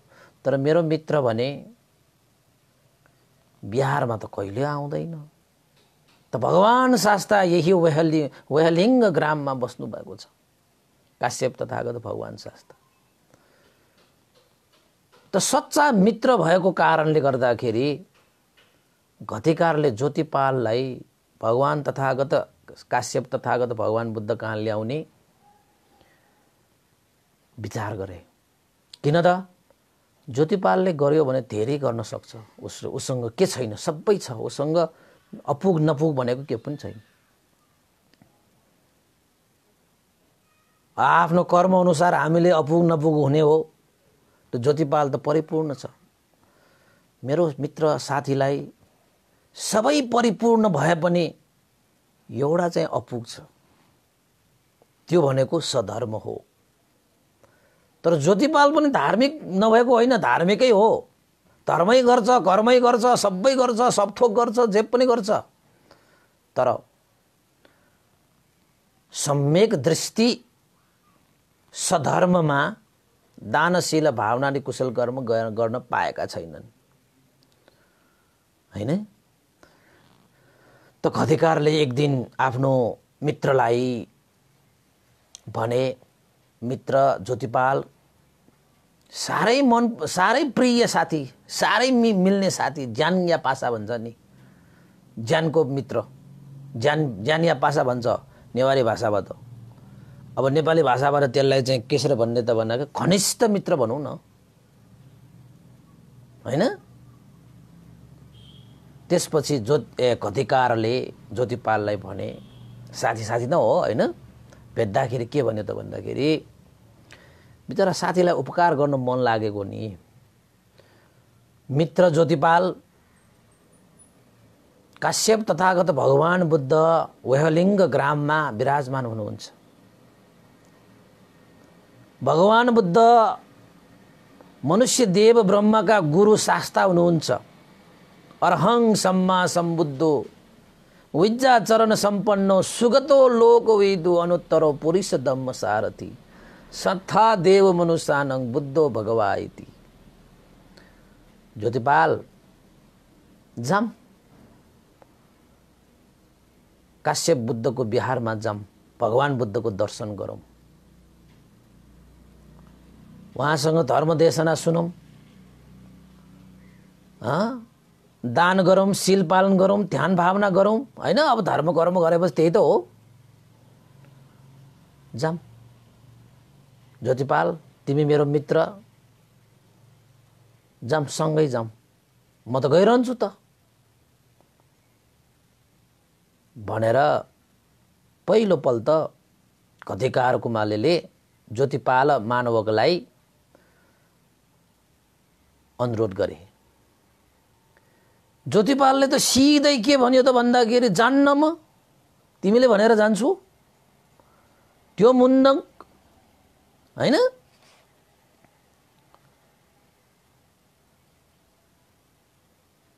तर मेरो मित्र भने बिहारमा त कहिले आउँदैन त भगवान् शास्ता यही वेहलिङ वेहलिङ्ग ग्राममा बस्नुभएको छ काश्यप तथागत भगवान् शास्त्र त सच्चा मित्र भएको कारणले गर्दाखेरि घतिकारले ज्योतिपाललाई भगवान् तथागत काश्यप तथागत भगवान् बुद्ध कहाँ ल्याउने विचार गरे किन त ज्योतिपालले गर्यो भने धेरै गर्न सक्छ उस उसँग के छैन सबै छ उसँग अपुग नपुग भनेको के पनि छैन आफ्नो कर्मअनुसार हामीले अपुग नपुग हुने हो त्यो ज्योतिपाल त परिपूर्ण छ मेरो मित्र साथीलाई सबै परिपूर्ण भए पनि एउटा चाहिँ अपुग छ त्यो भनेको सधर्म हो तर ज्योतिपाल पनि धार्मिक नभएको होइन धार्मिकै हो धर्मै गर्छ कर्मै गर्छ सबै गर्छ सब सबथोक गर्छ जे पनि गर्छ तर सम्यक दृष्टि सधर्ममा दानशील भावनाले कुशल कर्म गर्न पाएका छैनन् होइन त कधिकारले एक दिन आफ्नो मित्रलाई भने मित्र ज्योतिपाल साह्रै मन साह्रै प्रिय साथी साह्रै मि मिल्ने साथी ज्यान या पासा भन्छ नि ज्यानको मित्र ज्यान ज्यान या पासा भन्छ नेवारी भाषाबाट अब नेपाली भाषाबाट त्यसलाई चाहिँ केसर भन्ने त भन्दा घनिष्ठ मित्र भनौँ न होइन त्यसपछि जो ए ज्योतिपाललाई भने साथी साथी न हो होइन भेट्दाखेरि के भन्यो त भन्दाखेरि बिचरा साथीलाई उपकार गर्नु मन लागेको नि मित्र ज्योतिपाल काश्यप तथागत भगवान् बुद्ध वेहलिङ्ग ग्राममा विराजमान हुनुहुन्छ भगवान बुद्ध मनुष्य देव ब्रह्मका गुरु शास्ता हुनुहुन्छ अर्हङ सम्मा सम्बुद्धो विज्जा चरण सुगतो लोक वेदो अनुत्तरो पुरुष दम्म सारथी सत्था देव मनुष्यानङ बुद्धो भगवा इति ज्योतिपाल जाम काश्यप बुद्धको बिहारमा जाम भगवान् बुद्धको दर्शन गरौँ उहाँसँग धर्मदेशना सुनौँ दान गरौँ शिल पालन गरौँ ध्यान भावना गरौँ होइन अब धर्म कर्म गरेपछि त्यही त हो जाम ज्योतिपाल तिमी मेरो मित्र जाम सँगै जाम म त गइरहन्छु त भनेर पहिलो पल त कुमालेले ज्योतिपाल मानवकलाई अनुरोध गरे ज्योतिपालले त सिधै के भन्यो त भन्दाखेरि जान्न म तिमीले भनेर जान्छु त्यो मुन्डङ होइन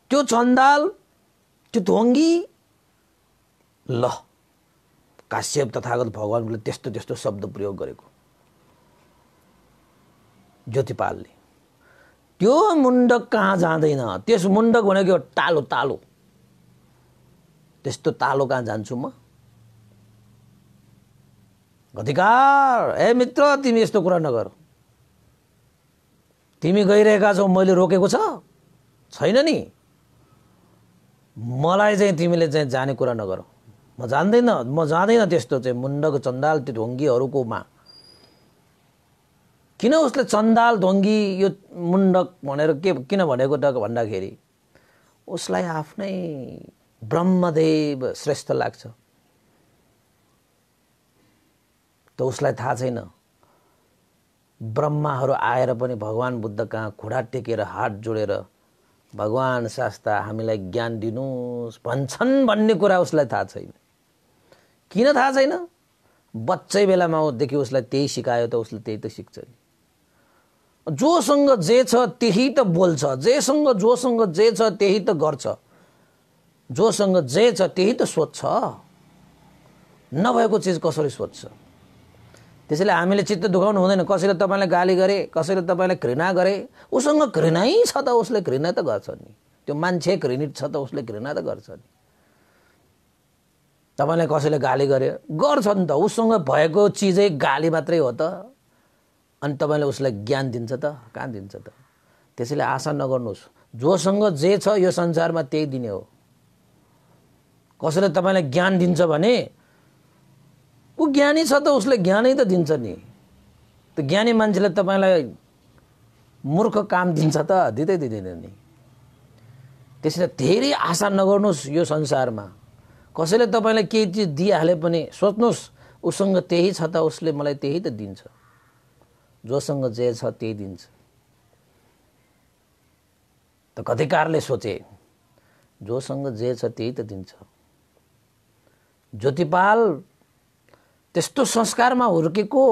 त्यो चन्दाल त्यो ढोङ्गी ल काश्यप तथागत भगवान्ले त्यस्तो त्यस्तो शब्द प्रयोग गरेको ज्योतिपालले त्यो मुण्डक कहाँ जाँदैन त्यस मुण्डक भनेको तालो टालो तालो त्यस्तो तालो कहाँ जान्छु म अधिकार ए मित्र तिमी यस्तो कुरा नगर तिमी गइरहेका छौ मैले रोकेको छ छैन नि मलाई चाहिँ तिमीले चाहिँ जाने कुरा नगर म जान्दैन म जाँदैन त्यस्तो चाहिँ मुन्डको चन्दाल त्यो ढोङ्गीहरूकोमा किन उसले चन्दाल ढोङ्गी यो मुन्डक भनेर के किन भनेको त भन्दाखेरि उसलाई आफ्नै ब्रह्मदेव श्रेष्ठ लाग्छ त उसलाई थाहा छैन ब्रह्माहरू आएर पनि भगवान् बुद्ध कहाँ खुडा टेकेर हात जोडेर भगवान् शास्ता हामीलाई ज्ञान दिनुहोस् भन्छन् भन्ने कुरा उसलाई थाहा छैन किन थाहा छैन बच्चै बेलामा देखि उसलाई त्यही सिकायो त उसले त्यही त सिक्छ नि जोसँग जे छ त्यही त बोल्छ जेसँग जोसँग जे छ त्यही त गर्छ जोसँग जे छ त्यही त सोध्छ नभएको चिज कसरी सोध्छ त्यसैले हामीले चित्त दुखाउनु हुँदैन कसैले तपाईँलाई गाली गरे कसैले तपाईँलाई घृणा गरे उसँग घृणै छ त उसले घृणा त गर्छ नि त्यो मान्छे घृणित छ त उसले घृणा त गर्छ नि तपाईँलाई कसैले गाली गर्यो गर्छ नि त उसँग भएको चिजै गाली मात्रै हो त अनि तपाईँले उसलाई ज्ञान दिन्छ त कहाँ दिन्छ त त्यसैले आशा नगर्नुहोस् जोसँग जे छ यो संसारमा त्यही दिने हो कसैले तपाईँलाई ज्ञान दिन्छ भने ऊ ज्ञानी छ त उसले ज्ञानै त दिन्छ नि त ज्ञानी मान्छेले तपाईँलाई मूर्ख काम दिन्छ त दिँदै दिँदैन नि त्यसैले धेरै आशा नगर्नुहोस् यो संसारमा कसैले तपाईँलाई केही चिज दिइहाले पनि सोच्नुहोस् उसँग त्यही छ त उसले मलाई त्यही त दिन्छ जोसँग जे छ त्यही दिन्छ त कतिकारले सोचे जोसँग जे छ त्यही त दिन्छ ज्योतिपाल त्यस्तो संस्कारमा हुर्केको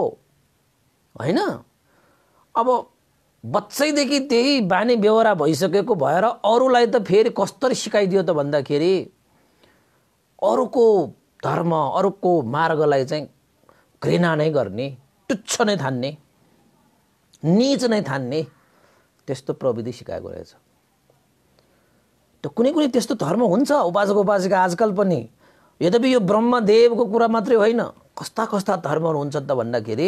होइन अब बच्चैदेखि त्यही बानी बेहोरा भइसकेको भएर अरूलाई त फेरि कस्तरी सिकाइदियो त भन्दाखेरि अरूको धर्म अरूको मार्गलाई चाहिँ घृणा नै गर्ने तुच्छ नै थान्ने निच नै थान्ने त्यस्तो प्रविधि सिकाएको रहेछ त कुनै कुनै त्यस्तो धर्म हुन्छ उपाजको उपाजिका आजकल पनि यद्यपि यो ब्रह्मदेवको कुरा मात्रै होइन कस्ता कस्ता धर्महरू हुन्छ त भन्दाखेरि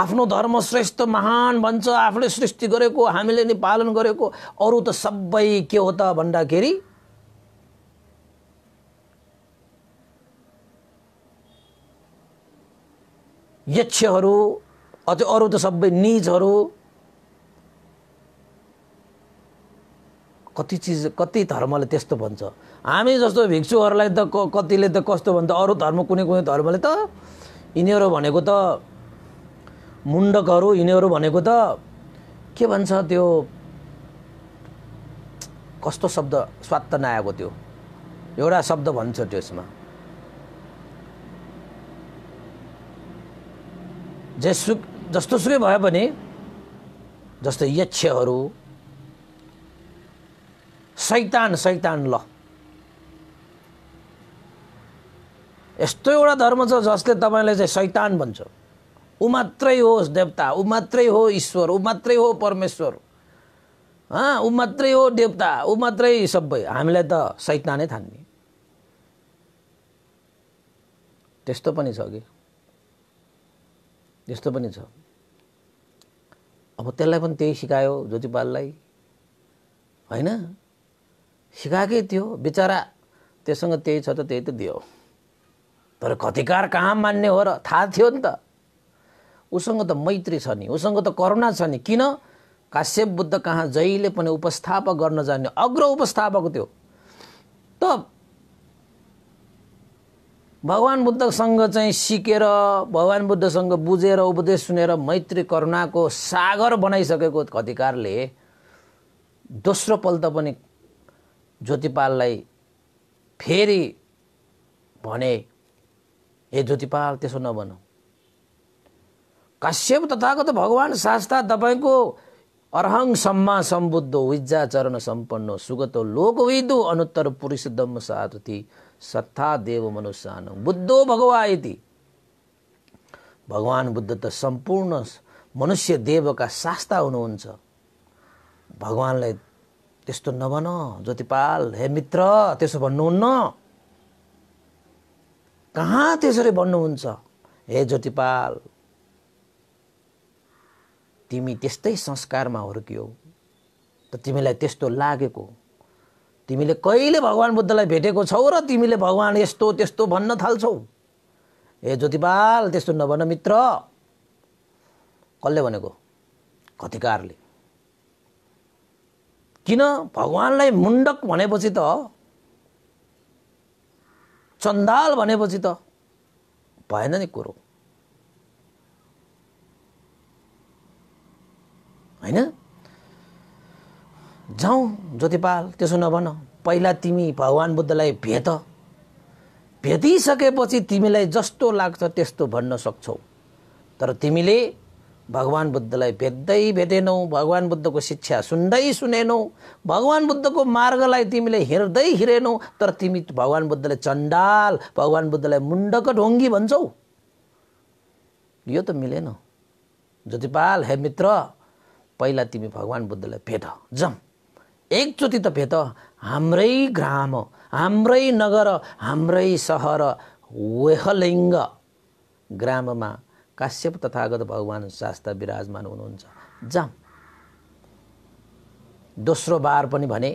आफ्नो धर्म श्रेष्ठ महान भन्छ आफूले सृष्टि गरेको हामीले नि पालन गरेको अरू त सबै के हो त भन्दाखेरि यक्षहरू अझ अरू त सबै निजहरू कति चिज कति धर्मले त्यस्तो भन्छ हामी जस्तो भिक्षुहरूलाई त कतिले त कस्तो भन्छ अरू धर्म कुनै कुनै धर्मले त यिनीहरू भनेको त मुण्डकहरू यिनीहरू भनेको त के भन्छ त्यो कस्तो शब्द स्वात्त नआएको त्यो एउटा शब्द भन्छ त्यसमा जस्तो सुकै भए पनि जस्तै यक्षहरू सैतान सैतान ल यस्तो एउटा धर्म छ जसले तपाईँलाई चाहिँ सैतान भन्छ ऊ मात्रै हो देवता ऊ मात्रै हो ईश्वर ऊ मात्रै हो परमेश्वर ऊ मात्रै हो देवता ऊ मात्रै सबै हामीलाई त सैतानै थान्ने त्यस्तो पनि छ कि त्यस्तो पनि छ अब त्यसलाई पनि त्यही सिकायो ज्योतिपाललाई होइन सिकाएकै थियो बिचरा त्योसँग त्यही छ त त्यही त दियो तर कतिकार कहाँ मान्ने हो र थाहा थियो नि त उसँग त मैत्री छ नि उसँग त करुणा छ नि किन काश्यप बुद्ध कहाँ जहिले पनि उपस्थापक गर्न जाने अग्र उपस्थापक थियो त भगवान् बुद्धसँग चाहिँ सिकेर भगवान् बुद्धसँग बुझेर उपदेश सुनेर मैत्री करुणाको सागर बनाइसकेको कतिकारले दोस्रो पल्ट पनि ज्योतिपाललाई फेरि भने हे ज्योतिपाल त्यसो नभन कश्यप तथागत भगवान् शास्ता तपाईँको अर्हङ सम्मा सम्बुद्ध विज्जा चरण सम्पन्न सुगत लोकविदु अनुत्तर पुरुष दम्म साधुति सत्ता देव मनुष्यान बुद्धो भगवा इति भगवान् बुद्ध त सम्पूर्ण मनुष्य देवका शास्ता हुनुहुन्छ भगवान्लाई त्यस्तो नभन ज्योतिपाल हे मित्र त्यसो भन्नुहुन्न कहाँ त्यसरी भन्नुहुन्छ हे ज्योतिपाल तिमी त्यस्तै संस्कारमा हुर्कियौ त तिमीलाई त्यस्तो लागेको तिमीले कहिले भगवान् बुद्धलाई भेटेको छौ र तिमीले भगवान् यस्तो त्यस्तो भन्न थाल्छौ ए ज्योतिपाल त्यस्तो नभन मित्र कसले भनेको कतिकारले किन भगवान्लाई मुण्डक भनेपछि त चन्दाल भनेपछि त भएन नि कुरो होइन जाउँ ज्योतिपाल त्यसो नभन पहिला तिमी भगवान् बुद्धलाई भेट भेटिसकेपछि तिमीलाई जस्तो लाग्छ त्यस्तो भन्न सक्छौ तर तिमीले भगवान् बुद्धलाई भेट्दै भेटेनौ भगवान् बुद्धको शिक्षा सुन्दै सुनेनौ भगवान् बुद्धको मार्गलाई तिमीले हिँड्दै हिँडेनौ तर तिमी भगवान् बुद्धलाई चण्डाल भगवान् बुद्धलाई मुण्डक ढोङ्गी भन्छौ यो त मिलेन ज्योतिपाल हे मित्र पहिला तिमी भगवान् बुद्धलाई भेट जम एकचोटि त भेट हाम्रै ग्राम हाम्रै नगर हाम्रै सहर वेहलिङ्ग ग्राममा काश्यप तथागत भगवान् शास्त्र विराजमान हुनुहुन्छ जाम दोस्रो बार पनि भने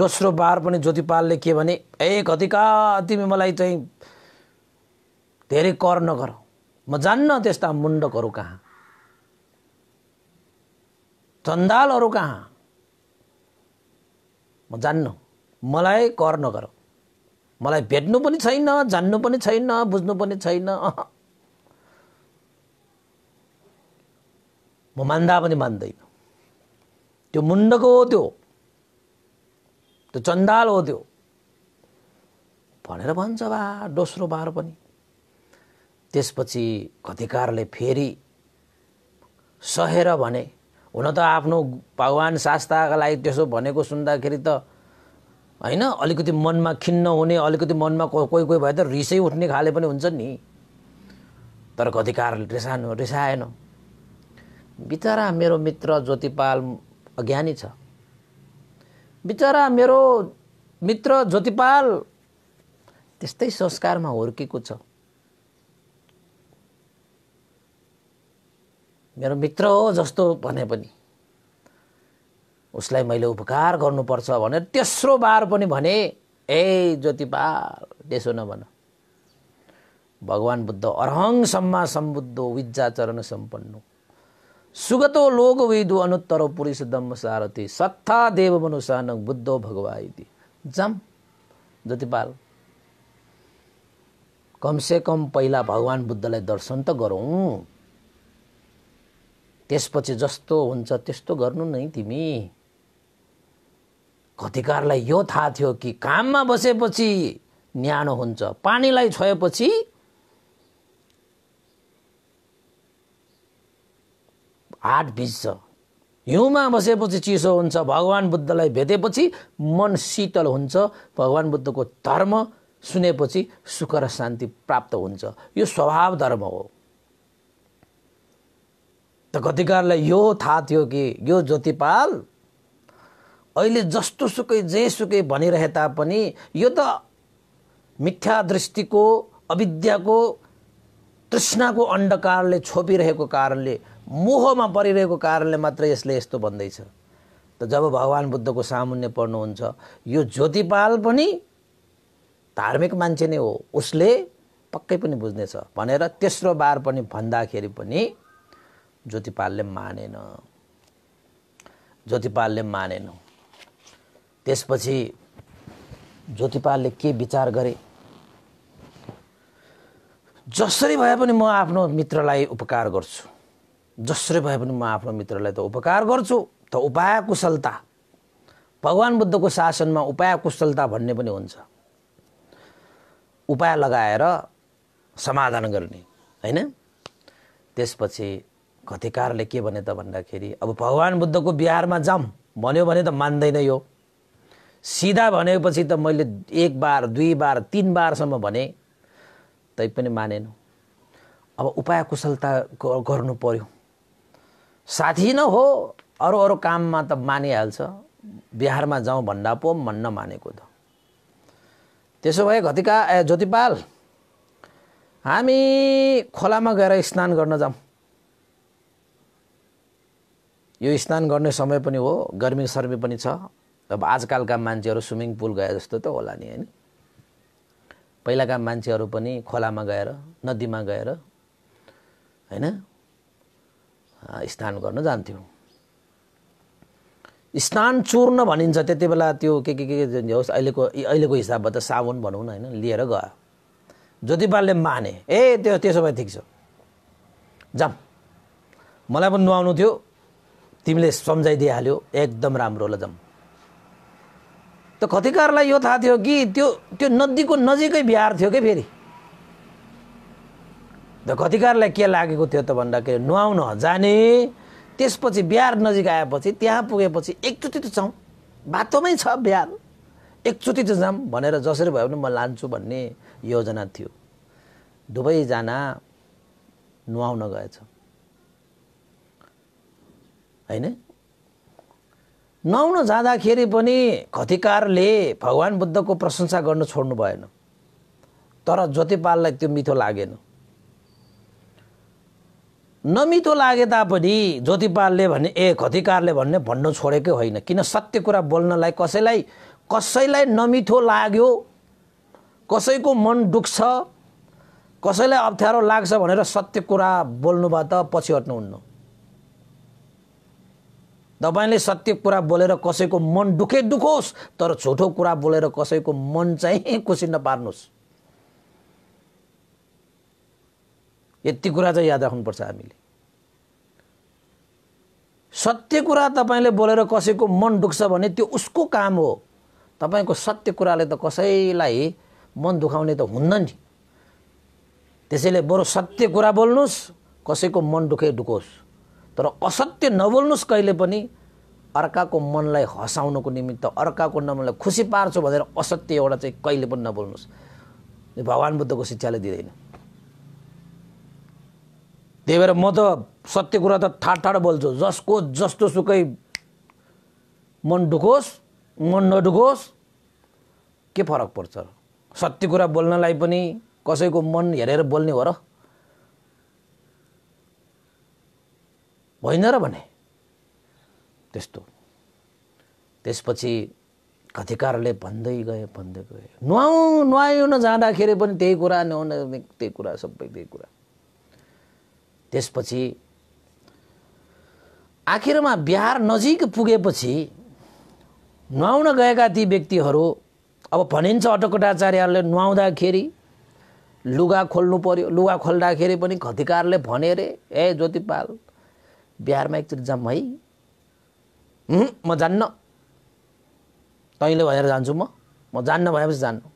दोस्रो बार पनि ज्योतिपालले के भने ए कतिका तिमी मलाई चाहिँ धेरै कर नगर म जान्न त्यस्ता मुण्डकहरू कहाँ चन्दालहरू कहाँ म जान्न मलाई कर नगर मलाई भेट्नु पनि छैन जान्नु पनि छैन बुझ्नु पनि छैन म मान्दा पनि मान्दैन त्यो मुन्डको हो त्यो त्यो चण्डाल हो त्यो भनेर भन्छ बा दोस्रो बार पनि त्यसपछि कतिकारले फेरि सहेर भने हुन त आफ्नो भगवान् शास्ताका लागि त्यसो भनेको सुन्दाखेरि त होइन अलिकति मनमा खिन्न हुने अलिकति मनमा कोही कोही भए त रिसै उठ्ने खाले पनि हुन्छ नि तर कतिकारले रिसानु रिसाएन बिचरा मेरो मित्र ज्योतिपाल अज्ञानी छ बिचरा मेरो मित्र ज्योतिपाल त्यस्तै संस्कारमा हुर्केको छ मेरो मित्र हो जस्तो भने पनि उसलाई मैले उपकार गर्नुपर्छ भनेर तेस्रो बार पनि भने ए ज्योतिपाल त्यसो नभन भगवान् बुद्ध अरहङसम्म सम्बुद्ध विज्जाचरण सम्पन्न सुगतो लोक विदु अनुत्तरो पुरुष दम्म सारथी सत्था देव बुद्ध बुद्धो भगवायुति जम जतिपाल कमसे कम पहिला भगवान् बुद्धलाई दर्शन त गरौँ त्यसपछि जस्तो हुन्छ त्यस्तो गर्नु नै तिमी कतिकारलाई यो थाहा थियो कि काममा बसेपछि न्यानो हुन्छ पानीलाई छोएपछि हाट भिज्छ हिउँमा बसेपछि चिसो हुन्छ भगवान् बुद्धलाई भेटेपछि मन शीतल हुन्छ भगवान् बुद्धको धर्म सुनेपछि सुख र शान्ति प्राप्त हुन्छ यो स्वभाव धर्म हो त कतिकारलाई यो थाहा थियो कि यो ज्योतिपाल अहिले जस्तो सुकै जे सुकै भनिरहे तापनि यो त मिथ्या दृष्टिको अविद्याको तृष्णाको अन्धकारले छोपिरहेको कारणले मोहमा परिरहेको कारणले मात्र यसले यस्तो भन्दैछ त जब भगवान् बुद्धको सामुन्ने पढ्नुहुन्छ यो ज्योतिपाल पनि धार्मिक मान्छे नै हो उसले पक्कै पनि बुझ्नेछ भनेर तेस्रो बार पनि भन्दाखेरि पनि ज्योतिपालले मानेन ज्योतिपालले मानेन त्यसपछि ज्योतिपालले के विचार गरे जसरी भए पनि म आफ्नो मित्रलाई उपकार गर्छु जसरी भए पनि म आफ्नो मित्रलाई त उपकार गर्छु त उपाय कुशलता भगवान् बुद्धको शासनमा उपाय कुशलता भन्ने पनि हुन्छ उपाय लगाएर समाधान गर्ने होइन त्यसपछि कतिकारले के भने त भन्दाखेरि अब भगवान् बुद्धको बिहारमा जाऊँ भन्यो भने त मान्दैन यो सिधा भनेपछि त मैले एक बार दुई बार तिन बारसम्म भने तै पनि मानेन अब उपाय कुशलता गर्नु पर्यो साथी नै हो अरू अरू काममा त मानिहाल्छ बिहारमा जाउँ भन्दा पो मन नमानेको त त्यसो भए घतिका ए ज्योतिपाल हामी खोलामा गएर स्नान गर्न जाउँ यो स्नान गर्ने समय पनि हो गर्मी सर्मी पनि छ अब आजकलका मान्छेहरू स्विमिङ पुल गए जस्तो त होला नि होइन पहिलाका मान्छेहरू पनि खोलामा गएर नदीमा गएर होइन स्नान गर्न जान्थ्यौँ स्नान चूर्ण भनिन्छ त्यति बेला त्यो के के के होस् अहिलेको अहिलेको हिसाबबाट साबुन भनौँ न होइन लिएर गयो ज्योतिपालले माने ए त्यो त्यसो भए ठिक छ जाम मलाई पनि नुहाउनु थियो तिमीले सम्झाइदिइहाल्यो एकदम राम्रो ल जाम त कतिकारलाई यो थाहा थियो कि त्यो त्यो नदीको नजिकै बिहार थियो कि फेरि द कतिकारलाई के लागेको थियो त भन्दाखेरि नुहाउन जाने त्यसपछि बिहार नजिक आएपछि त्यहाँ पुगेपछि एकचोटि त छौँ बाटोमै छ बिहार एकचोटि त जाऊँ भनेर जसरी भयो भने म लान्छु भन्ने योजना थियो दुवैजना नुहाउन गएछ होइन नुहाउन जाँदाखेरि पनि खतिकारले भगवान् बुद्धको प्रशंसा गर्नु छोड्नु भएन तर ज्योतिपाललाई त्यो मिठो लागेन नमितो लागे तापनि ज्योतिपालले भन्ने ए खतिकारले भन्ने भन्नु छोडेकै होइन किन सत्य कुरा बोल्नलाई कसैलाई कसैलाई नमिठो लाग्यो कसैको मन दुख्छ कसैलाई अप्ठ्यारो लाग्छ भनेर सत्य कुरा त पछि हट्नुहुन्न तपाईँले सत्य कुरा बोलेर कसैको मन दुखे दुखोस् तर छोटो कुरा बोलेर कसैको मन चाहिँ खुसी नपार्नुहोस् यति कुरा चाहिँ याद राख्नुपर्छ हामीले सत्य कुरा तपाईँले बोलेर कसैको मन दुख्छ भने त्यो उसको काम हो तपाईँको सत्य कुराले त कसैलाई मन दुखाउने त हुन्न नि त्यसैले बरु सत्य कुरा बोल्नुहोस् कसैको मन दुखे दुखोस् तर असत्य नबोल्नुहोस् कहिले पनि अर्काको मनलाई हँसाउनुको निमित्त अर्काको नमनलाई खुसी पार्छु भनेर असत्य एउटा चाहिँ कहिले पनि नबोल्नुहोस् भगवान् बुद्धको शिक्षाले दिँदैन त्यही भएर म त सत्य कुरा त ठाड ठाड बोल्छु जसको जस्तो सुकै मन ढुकोस् मन नढुकोस् के फरक पर्छ र सत्य कुरा बोल्नलाई पनि कसैको मन हेरेर बोल्ने हो र होइन र भने त्यस्तो त्यसपछि कथिकारले भन्दै गए भन्दै गए नुहाउ नुहाइओ नजाँदाखेरि पनि त्यही कुरा नुहाउन त्यही कुरा सबै त्यही कुरा त्यसपछि आखिरमा बिहार नजिक पुगेपछि नुहाउन गएका ती व्यक्तिहरू अब भनिन्छ अटकटाचार्यहरूले नुहाउँदाखेरि लुगा खोल्नु पर्यो लुगा खोल्दाखेरि पनि खतिकारले भने अरे ए ज्योतिपाल बिहारमा एकचोटि जाऊँ है म जान्न तैँले भनेर जान्छु म म जान्न भनेपछि जान्नु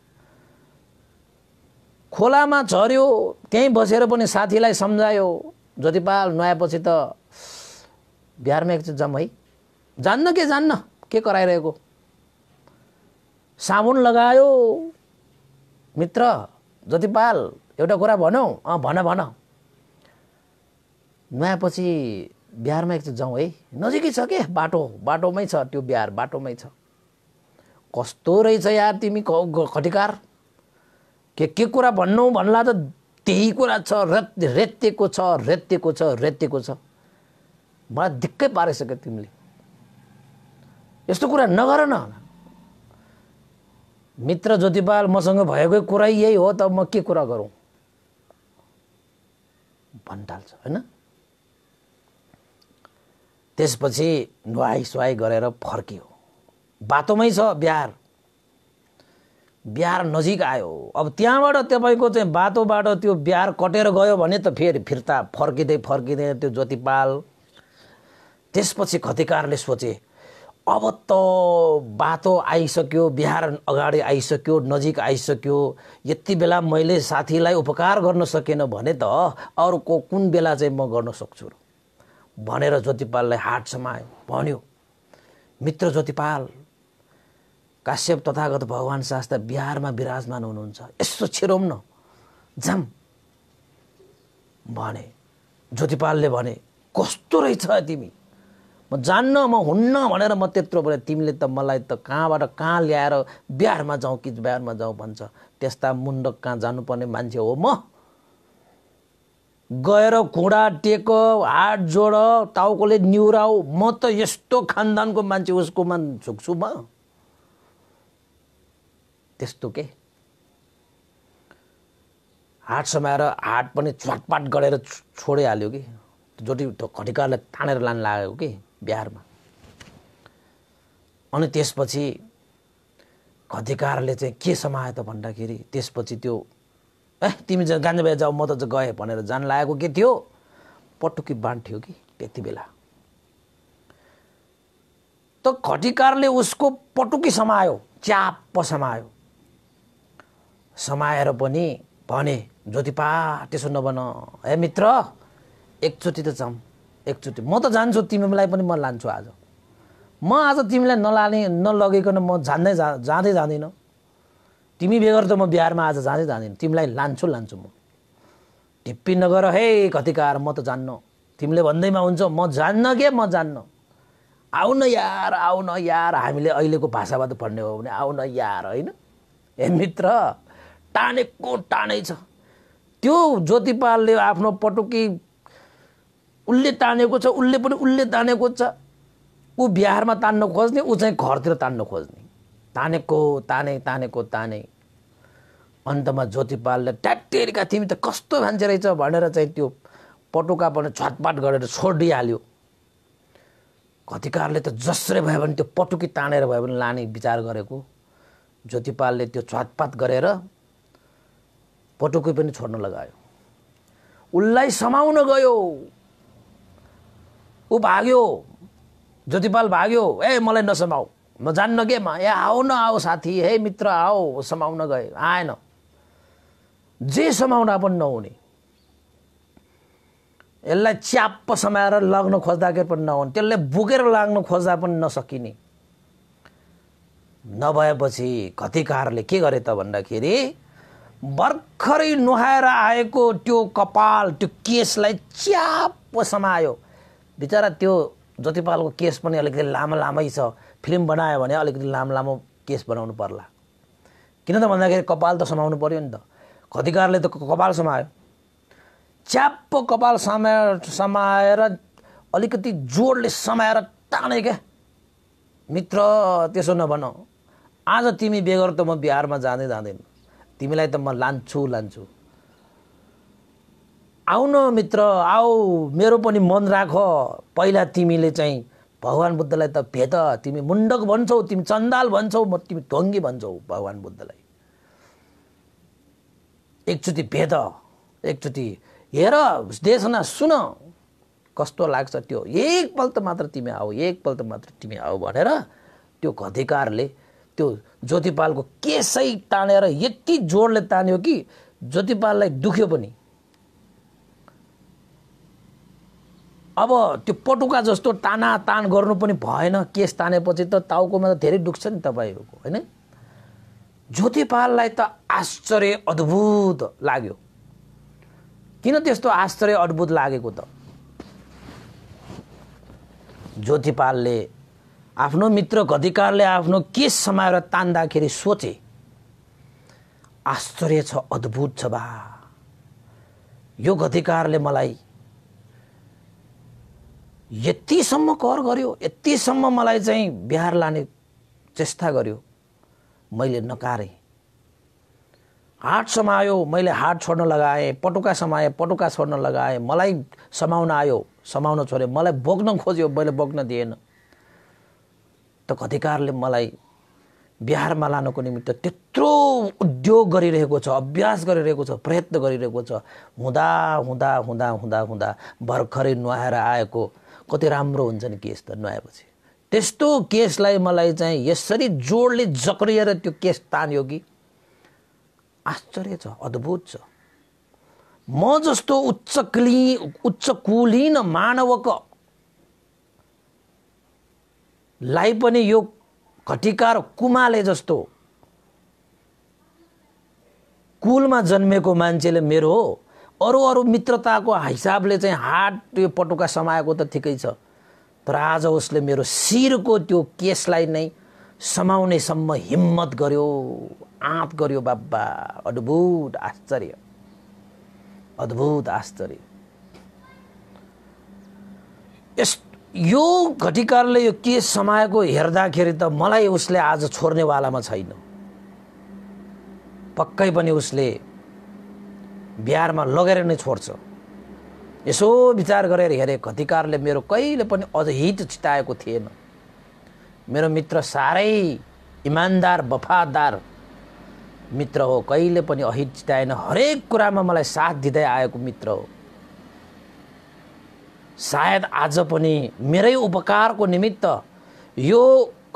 खोलामा झऱ्यो त्यहीँ बसेर पनि साथीलाई सम्झायो ज्योतिपाल नुहाएपछि त बिहारमा एकचोटि जम है जान्न के जान्न के कराइरहेको साबुन लगायो मित्र ज्योतिपाल एउटा कुरा भनौ अँ भन भन नुहाएपछि बिहारमा एकचोटि जाउँ है नजिकै छ के बाटो बाटोमै छ त्यो बिहार बाटोमै छ कस्तो रहेछ यार तिमी खटिकार के के कुरा भन्नु भन्ला त त्यही कुरा छ रत रेत्यको छ रेत्यको छ रेत्यको छ मलाई दिक्कै पारिसक्यो तिमीले यस्तो कुरा नगर न मित्र ज्योतिपाल मसँग भएकै कुरा यही हो त म के कुरा गरौँ भन्टाल्छ होइन त्यसपछि नुहाई सुहाई गरेर फर्कियो बाटोमै छ बिहार बिहार नजिक आयो अब त्यहाँबाट तपाईँको चाहिँ बाटोबाट त्यो बिहार कटेर गयो भने त फेरि फिर्ता फर्किँदै फर्किँदै त्यो ज्योतिपाल त्यसपछि खतिकारले सोचे अब त बाटो आइसक्यो बिहार अगाडि आइसक्यो नजिक आइसक्यो यति बेला मैले साथीलाई उपकार गर्न सकेन भने त अर्को कुन बेला चाहिँ म गर्न सक्छु भनेर ज्योतिपाललाई हाट समायो भन्यो मित्र ज्योतिपाल काश्यप तथागत भगवान् शास्त्र बिहारमा विराजमान हुनुहुन्छ यसो छिरौँ न जाम भने ज्योतिपालले भने कस्तो रहेछ तिमी म जान्न म हुन्न भनेर म त्यत्रो भने तिमीले त मलाई त कहाँबाट कहाँ ल्याएर बिहारमा जाउँ कि बिहारमा जाउँ भन्छ त्यस्ता मुन्डक कहाँ जानुपर्ने मान्छे हो म गएर घुँडा टेक हात जोड टाउकोले निहुराऊ म त यस्तो खानदानको मान्छे उसकोमा झुक्छु म त्यस्तो के हाट समाएर हाट पनि छटपाट गरेर छोडिहाल्यो कि जोटी घटिकारलाई तानेर लानु लाग्यो कि बिहारमा अनि त्यसपछि खटिकारले चाहिँ के समायो त भन्दाखेरि त्यसपछि त्यो ए तिमी गान्जा बिहा जाऊ म त गएँ भनेर जान लागेको के थियो पटुकी बाँड्थ्यो कि त्यति बेला त खटिकारले उसको पटुकी समायो च्याप समायो समाएर पनि भने ज्योतिपा त्यसो नबन ए मित्र एकचोटि त जाउँ एकचोटि म त जान्छु तिमीलाई पनि म लान्छु आज म आज तिमीलाई नलाने नलगिकन म जान्दै जा जाँदै जाँदिनँ तिमी बेगर त म बिहारमा आज जाँदै जाँदिनँ तिमीलाई लान्छु लान्छु म ढिप्पी नगर हे कतिकार म त जान्न तिमीले भन्दैमा हुन्छ म जान्न के म जान्न आउ न यार आउ न यार हामीले अहिलेको भाषाबाट भन्ने हो भने आउ न यार होइन हे मित्र टानेको टानै छ त्यो ज्योतिपालले आफ्नो पटुकी उसले तानेको छ उसले पनि उसले तानेको छ ऊ बिहारमा तान्न खोज्ने ऊ चाहिँ घरतिर तान्न खोज्ने तानेको ताने तानेको ताने अन्तमा ज्योतिपालले ट्याटेरीका तिमी त कस्तो मान्छे रहेछ भनेर चाहिँ त्यो पटुका पनि छटपाट गरेर छोडिहाल्यो कतिकारले त जसरी भयो भने त्यो पटुकी तानेर भयो भने लाने विचार गरेको ज्योतिपालले त्यो छटपात गरेर पटुकै पनि छोड्न लगायो उसलाई समाउन गयो ऊ भाग्यो ज्योतिपाल भाग्यो ए मलाई नसमाऊ म जान्न के म ए आऊ न आऊ साथी हे मित्र आऊ समाउन गए आएन जे समाउन पनि नहुने यसलाई च्याप्प समाएर लग्न खोज्दाखेरि पनि नहुने त्यसलाई बोकेर लाग्न खोज्दा पनि नसकिने नभएपछि कतिकारले के गरे त भन्दाखेरि भर्खरै नुहाएर आएको त्यो कपाल त्यो केसलाई च्याप समायो बिचरा त्यो जतिपालको केस पनि अलिकति लामो लामै छ फिल्म बनायो भने अलिकति लामो लामो केस बनाउनु पर्ला किन त भन्दाखेरि कपाल त समाउनु पऱ्यो नि त खतिकारले त कपाल समायो च्याप्प कपाल समा समाएर अलिकति जोडले समाएर ताने क्या मित्र त्यसो नभन आज तिमी बेगर त म बिहारमा जाँदै जाँदैन तिमीलाई त म लान्छु लान्छु आउन मित्र आऊ मेरो पनि मन राख पहिला तिमीले चाहिँ भगवान् बुद्धलाई त भेट तिमी मुण्डक भन्छौ तिमी चन्दाल भन्छौ म तिमी ढोङ्गी भन्छौ भगवान् बुद्धलाई एकचोटि भेट एकचोटि हेर देशना सुन कस्तो लाग्छ त्यो एकपल्ट मात्र तिमी आऊ एकपल्ट मात्र तिमी आऊ भनेर त्यो घधिकारले त्यो ज्योतिपालको केसै तानेर यति जोडले तान्यो कि ज्योतिपाललाई दुख्यो पनि अब त्यो पटुका जस्तो ताना तान गर्नु पनि भएन केस तानेपछि त टाउकोमा त धेरै दुख्छ नि तपाईँहरूको होइन ज्योतिपाललाई त आश्चर्य अद्भुत लाग्यो किन त्यस्तो आश्चर्य अद्भुत लागेको त ज्योतिपालले आफ्नो मित्र अधिकारले आफ्नो केस समाएर तान्दाखेरि सोचे आश्चर्य छ अद्भुत छ बा यो गधिकारले मलाई यतिसम्म कर गर्यो यतिसम्म मलाई चाहिँ बिहार लाने चेष्टा गर्यो मैले नकारेँ हाट समायो मैले हाट छोड्न लगाएँ पटुका समाएँ पटुका छोड्न लगाएँ मलाई समाउन आयो समाउन छोड्यो मलाई बोक्न खोज्यो मैले बोक्न दिएन त अधिकारले मलाई बिहारमा लानको निमित्त त्यत्रो उद्योग गरिरहेको छ अभ्यास गरिरहेको छ प्रयत्न गरिरहेको छ हुँदा हुँदा हुँदा हुँदा हुँदा भर्खरै नुहाएर आएको कति राम्रो हुन्छ नि केस त नुहाएपछि त्यस्तो केसलाई मलाई चाहिँ यसरी जोडले जक्रिएर त्यो केस तान्यो कि आश्चर्य छ अद्भुत छ म जस्तो उच्च क्लि उच्च कुलीन मानवको लाई पनि यो घटिकार कुमाले जस्तो कुलमा जन्मेको मान्छेले मेरो हो अरू अरू मित्रताको हिसाबले चाहिँ हाट यो पटुका समाएको त ठिकै छ तर आज उसले मेरो शिरको त्यो केसलाई नै समाउनेसम्म हिम्मत गर्यो आँप गर्यो बाबा अद्भुत आश्चर्य अद्भुत आश्चर्य यो घटिकारले यो केस समाएको हेर्दाखेरि त मलाई उसले आज छोड्नेवालामा छैन पक्कै पनि उसले बिहारमा लगेर नै छोड्छ यसो विचार गरेर हेरे घटिकारले मेरो कहिले पनि अझ हित चिताएको थिएन मेरो मित्र साह्रै इमान्दार वफादार मित्र हो कहिले पनि अहित चिताएन हरेक कुरामा मलाई साथ दिँदै आएको मित्र हो सायद आज पनि मेरै उपकारको निमित्त यो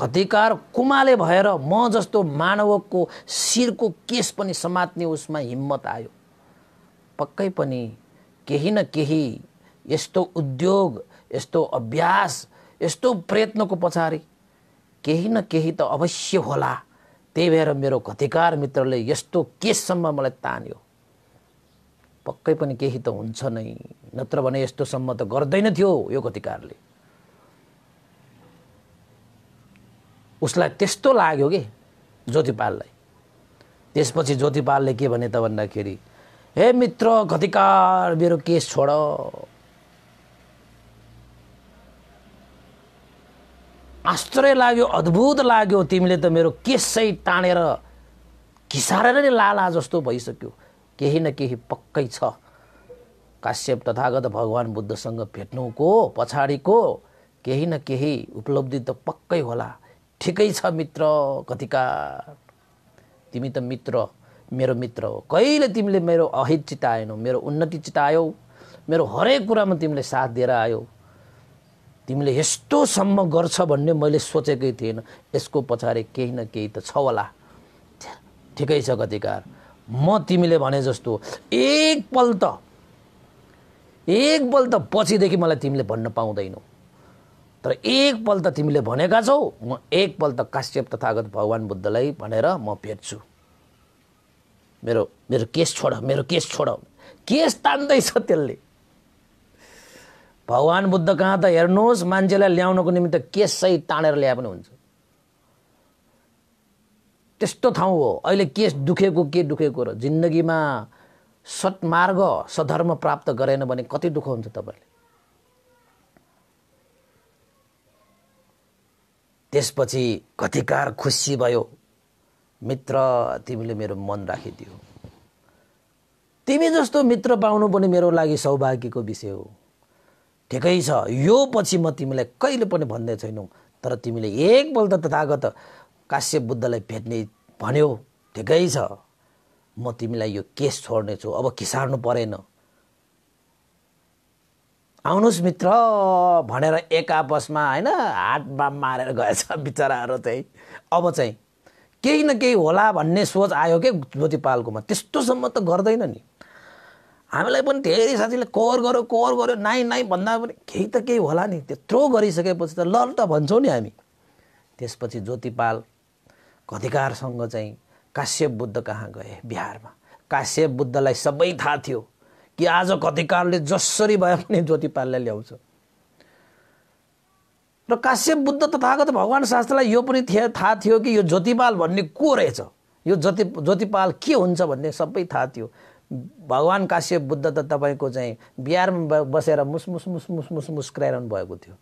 खतिकार कुमाले भएर म जस्तो मानवको शिरको केस पनि समात्ने उसमा हिम्मत आयो पक्कै पनि केही न केही यस्तो उद्योग यस्तो अभ्यास यस्तो प्रयत्नको पछाडि केही न केही त अवश्य होला त्यही भएर मेरो कतिकार मित्रले यस्तो केससम्म मलाई तान्यो पक्कै पनि केही त हुन्छ नै नत्र भने यस्तोसम्म त गर्दैन थियो यो कतिकारले उसलाई त्यस्तो लाग्यो कि ज्योतिपाललाई त्यसपछि ज्योतिपालले के भने त भन्दाखेरि हे मित्र कतिकार मेरो केस छोड आश्चर्य लाग्यो अद्भुत लाग्यो तिमीले त मेरो केसै टाँडेर घिसारेर नै लाला जस्तो भइसक्यो केही न केही पक्कै छ काश्यप तथागत भगवान् बुद्धसँग भेट्नुको पछाडिको केही न केही उपलब्धि त पक्कै होला ठिकै छ मित्र कतिका तिमी त मित्र मेरो मित्र हो कहिले तिमीले मेरो अहित चिताएनौ मेरो उन्नति चितायौ मेरो हरेक कुरामा तिमीले साथ दिएर आयौ तिमीले यस्तोसम्म गर्छ भन्ने मैले सोचेकै थिएन यसको पछाडि केही न केही त छ होला ठिकै छ कतिकार म तिमीले भने जस्तो एक पल त एकपल्ट एकपल्ट पछिदेखि मलाई तिमीले भन्न पाउँदैनौ तर एक त तिमीले भनेका छौ म एक त काश्यप तथागत भगवान् बुद्धलाई भनेर म भेट्छु मेरो मेरो केस छोड मेरो केस छोड केस तान्दैछ त्यसले भगवान् बुद्ध कहाँ त हेर्नुहोस् मान्छेलाई ल्याउनको निम्ति केस सही तानेर ल्याए पनि हुन्छ त्यस्तो ठाउँ हो अहिले के दुखेको के दुखेको र जिन्दगीमा सत्मार्ग सधर्म प्राप्त गरेन भने कति दुःख हुन्छ तपाईँले त्यसपछि कतिकार खुसी भयो मित्र तिमीले मेरो मन राखिदियो तिमी जस्तो मित्र पाउनु पनि मेरो लागि सौभाग्यको विषय हो ठिकै छ यो पछि म तिमीलाई कहिले पनि भन्दै छैनौ तर तिमीले एकपल्ट तथागत काश्य बुद्धलाई भेट्ने भन्यो ठिकै छ म तिमीलाई यो केस छोड्नेछु अब खिसार्नु परेन आउनुहोस् मित्र भनेर एक आपसमा होइन हातमा मारेर गएछ बिचराहरू चाहिँ अब चाहिँ केही न केही होला भन्ने सोच आयो के ज्योतिपालकोमा त्यस्तोसम्म त गर्दैन नि हामीलाई पनि धेरै साथीले कोर गर्यो कोर गर्यो नाइ नाइ भन्दा पनि केही त केही होला नि त्यत्रो गरिसकेपछि त ल त भन्छौँ नि हामी त्यसपछि ज्योतिपाल घधिकारसँग चाहिँ काश्यप बुद्ध कहाँ गए बिहारमा काश्यप बुद्धलाई सबै थाहा थियो कि आज कधिकारले जसरी भए पनि ज्योतिपाललाई ल्याउँछ र काश्यप बुद्ध तथागत भगवान् शास्त्रलाई यो पनि थिए थाहा थियो कि यो ज्योतिपाल भन्ने को रहेछ यो ज्योति ज्योतिपाल के हुन्छ भन्ने सबै थाहा थियो भगवान् काश्यप बुद्ध त तपाईँको चाहिँ बिहारमा बसेर मुस मुस मुस मुस मुस मुस्कुराइरहनु भएको थियो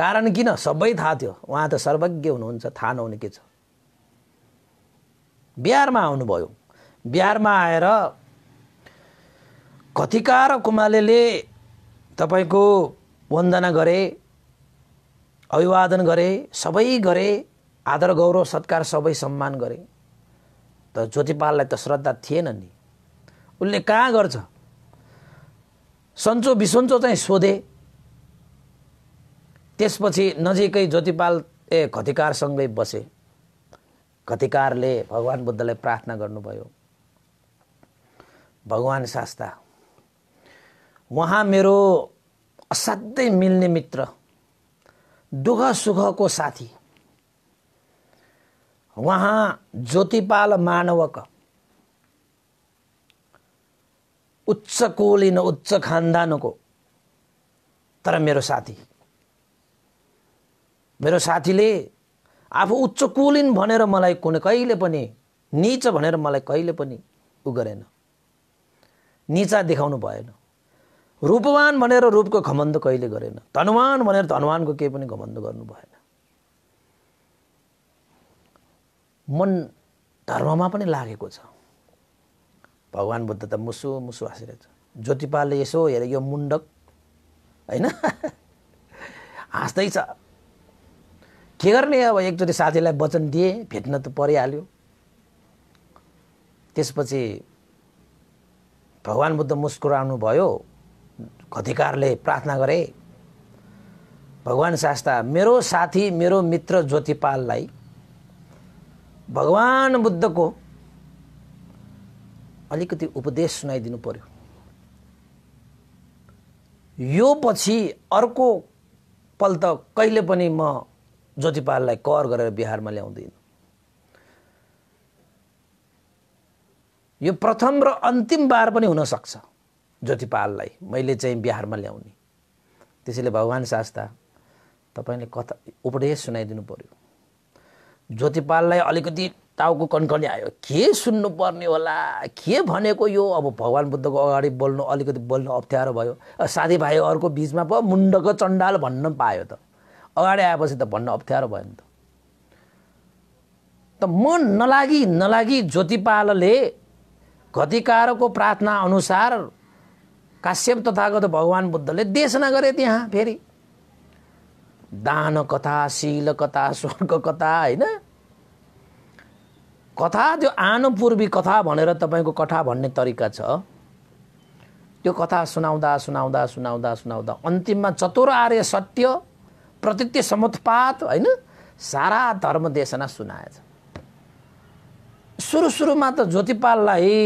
कारण किन सबै थाहा थियो उहाँ त सर्वज्ञ हुनुहुन्छ थाहा नहुने के छ बिहारमा आउनुभयो बिहारमा आएर कथिका र कुमालेले तपाईँको वन्दना गरे अभिवादन गरे सबै गरे आदर गौरव सत्कार सबै सम्मान गरे त ज्योतिपाललाई त श्रद्धा थिएन नि उसले कहाँ गर्छ सन्चो बिसन्चो चाहिँ सोधे त्यसपछि नजिकै ज्योतिपाल ए खतिकारसँगै बसे खतिकारले भगवान् बुद्धलाई प्रार्थना गर्नुभयो भगवान् शास्ता उहाँ मेरो असाध्यै मिल्ने मित्र दुःख सुखको साथी उहाँ ज्योतिपाल मानवक उच्च कुलिन उच्च खानदानको तर मेरो साथी मेरो साथीले आफू उच्च कुलिन भनेर मलाई कुनै कहिले पनि निच भनेर मलाई कहिले पनि उ गरेन निचा देखाउनु भएन रूपवान भनेर रूपको घमन्द कहिले गरेन धनवान भनेर धनवानको केही पनि घमन्द गर्नु भएन मन धर्ममा पनि लागेको छ भगवान् बुद्ध त मुसु मुसु हाँसिरहेछ ज्योतिपालले यसो हेरे यो मुण्डक होइन हाँस्दैछ के गर्ने अब एकचोटि साथीलाई वचन दिएँ भेट्न त परिहाल्यो त्यसपछि भगवान् बुद्ध मुस्कुराउनु भयो अधिकारले प्रार्थना गरे भगवान् शास्ता मेरो साथी मेरो मित्र ज्योतिपाललाई भगवान् बुद्धको अलिकति उपदेश सुनाइदिनु पर्यो यो पछि अर्को पल्ट कहिले पनि म ज्योतिपाललाई कर गरेर बिहारमा ल्याउँदैन यो प्रथम र अन्तिम बार पनि हुनसक्छ ज्योतिपाललाई मैले चाहिँ बिहारमा ल्याउने त्यसैले भगवान् शास्ता तपाईँले कथा उपदेश सुनाइदिनु पऱ्यो ज्योतिपाललाई अलिकति टाउको कन्कनी आयो के सुन्नुपर्ने होला के भनेको यो अब भगवान् बुद्धको अगाडि बोल्नु अलिकति बोल्नु अप्ठ्यारो भयो साथीभाइहरूको बिचमा पो मुण्डको चण्डाल भन्न पायो त अगाडि आएपछि त भन्न अप्ठ्यारो भयो नि त मन नलागी नलागी ज्योतिपालले गतिकारको प्रार्थना अनुसार काश्यप तथागत भगवान् बुद्धले देशना गरे त्यहाँ फेरि दान कथा शील कथा स्वर्ग कथा होइन कथा त्यो आनुपूर्वी कथा भनेर तपाईँको कथा भन्ने तरिका छ त्यो कथा सुनाउँदा सुनाउँदा सुनाउँदा सुनाउँदा अन्तिममा चतुर आर्य सत्य प्रतित्य समुत्पात होइन सारा धर्म देशना सुनाएछ सुरु सुरुमा त ज्योतिपाललाई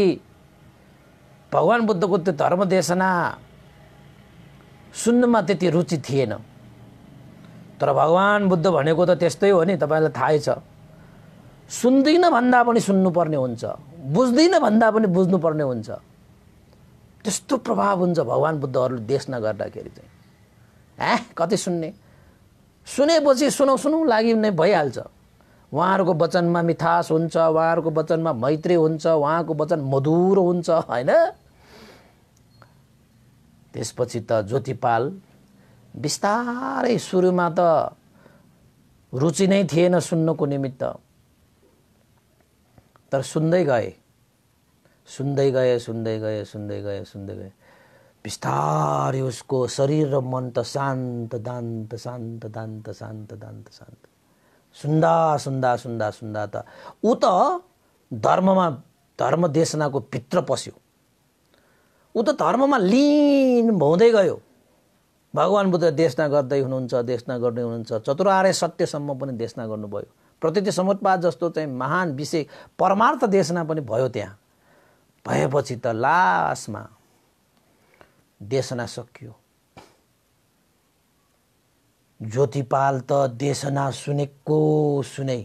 भगवान् बुद्धको त्यो धर्म देशना सुन्नुमा त्यति रुचि थिएन तर भगवान् बुद्ध भनेको त त्यस्तै हो नि तपाईँलाई थाहै छ सुन्दिनँ भन्दा पनि सुन्नुपर्ने हुन्छ बुझ्दिनँ भन्दा पनि बुझ्नुपर्ने हुन्छ त्यस्तो प्रभाव हुन्छ भगवान् बुद्धहरूले देश नगर्दाखेरि चाहिँ ए कति सुन्ने सुनेपछि सुनौ सुनौ लागि नै भइहाल्छ उहाँहरूको वचनमा मिठास हुन्छ उहाँहरूको वचनमा मैत्री हुन्छ उहाँको वचन मधुर हुन्छ होइन त्यसपछि त ज्योतिपाल बिस्तारै सुरुमा त रुचि नै थिएन सुन्नुको निमित्त तर सुन्दै गए सुन्दै गए सुन्दै गए सुन्दै गए सुन्दै गए बिस्तारै उसको शरीर र मन त शान्त दान्त शान्त दान्त शान्त दान्त शान्त सुन्दा सुन्दा सुन्दा सुन्दा त ऊ त धर्ममा धर्म देशनाको भित्र पस्यो ऊ त धर्ममा लिन हुँदै गयो भगवान् बुद्ध देशना गर्दै हुनुहुन्छ देशना गर्दै हुनुहुन्छ चतुरारे सत्यसम्म पनि देशना गर्नुभयो प्रतिथि समुत्पाद जस्तो चाहिँ महान विषय परमार्थ देशना पनि भयो त्यहाँ भएपछि त लास्टमा देशना सकियो ज्योतिपाल त देशना सुनेको सुने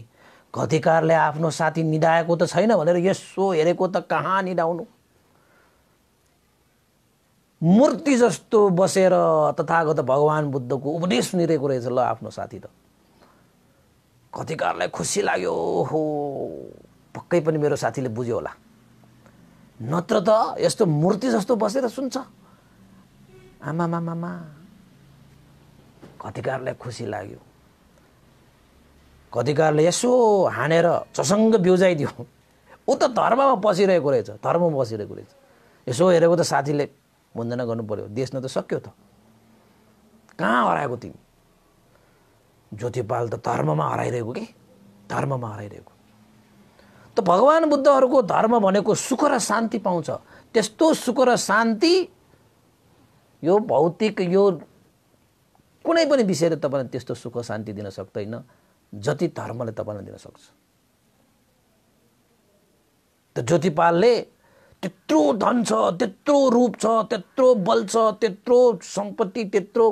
कतिकारले आफ्नो साथी निधाएको त छैन भनेर यसो हेरेको त कहाँ निधाउनु मूर्ति जस्तो बसेर तथागत भगवान् बुद्धको उपदेश निरेको रहेछ ल आफ्नो साथी त कतिकारलाई खुसी लाग्यो हो पक्कै पनि मेरो साथीले बुझ्यो होला नत्र त यस्तो मूर्ति जस्तो बसेर सुन्छ आमा मामा कतिकारलाई खुसी लाग्यो कतिकारले यसो हानेर चसङ्ग बिउजाइदियो ऊ त धर्ममा बसिरहेको रहेछ धर्ममा बसिरहेको रहेछ यसो हेरेको त साथीले भुन्जना गर्नु पर्यो देश न त सक्यो त कहाँ हराएको तिमी ज्योतिपाल त धर्ममा हराइरहेको कि धर्ममा हराइरहेको त भगवान् बुद्धहरूको धर्म भनेको सुख र शान्ति पाउँछ त्यस्तो सुख र शान्ति यो भौतिक यो कुनै पनि विषयले तपाईँलाई त्यस्तो सुख शान्ति दिन सक्दैन जति धर्मले तपाईँलाई दिन सक्छ त ज्योतिपालले त्यत्रो धन छ त्यत्रो रूप छ त्यत्रो बल छ त्यत्रो सम्पत्ति त्यत्रो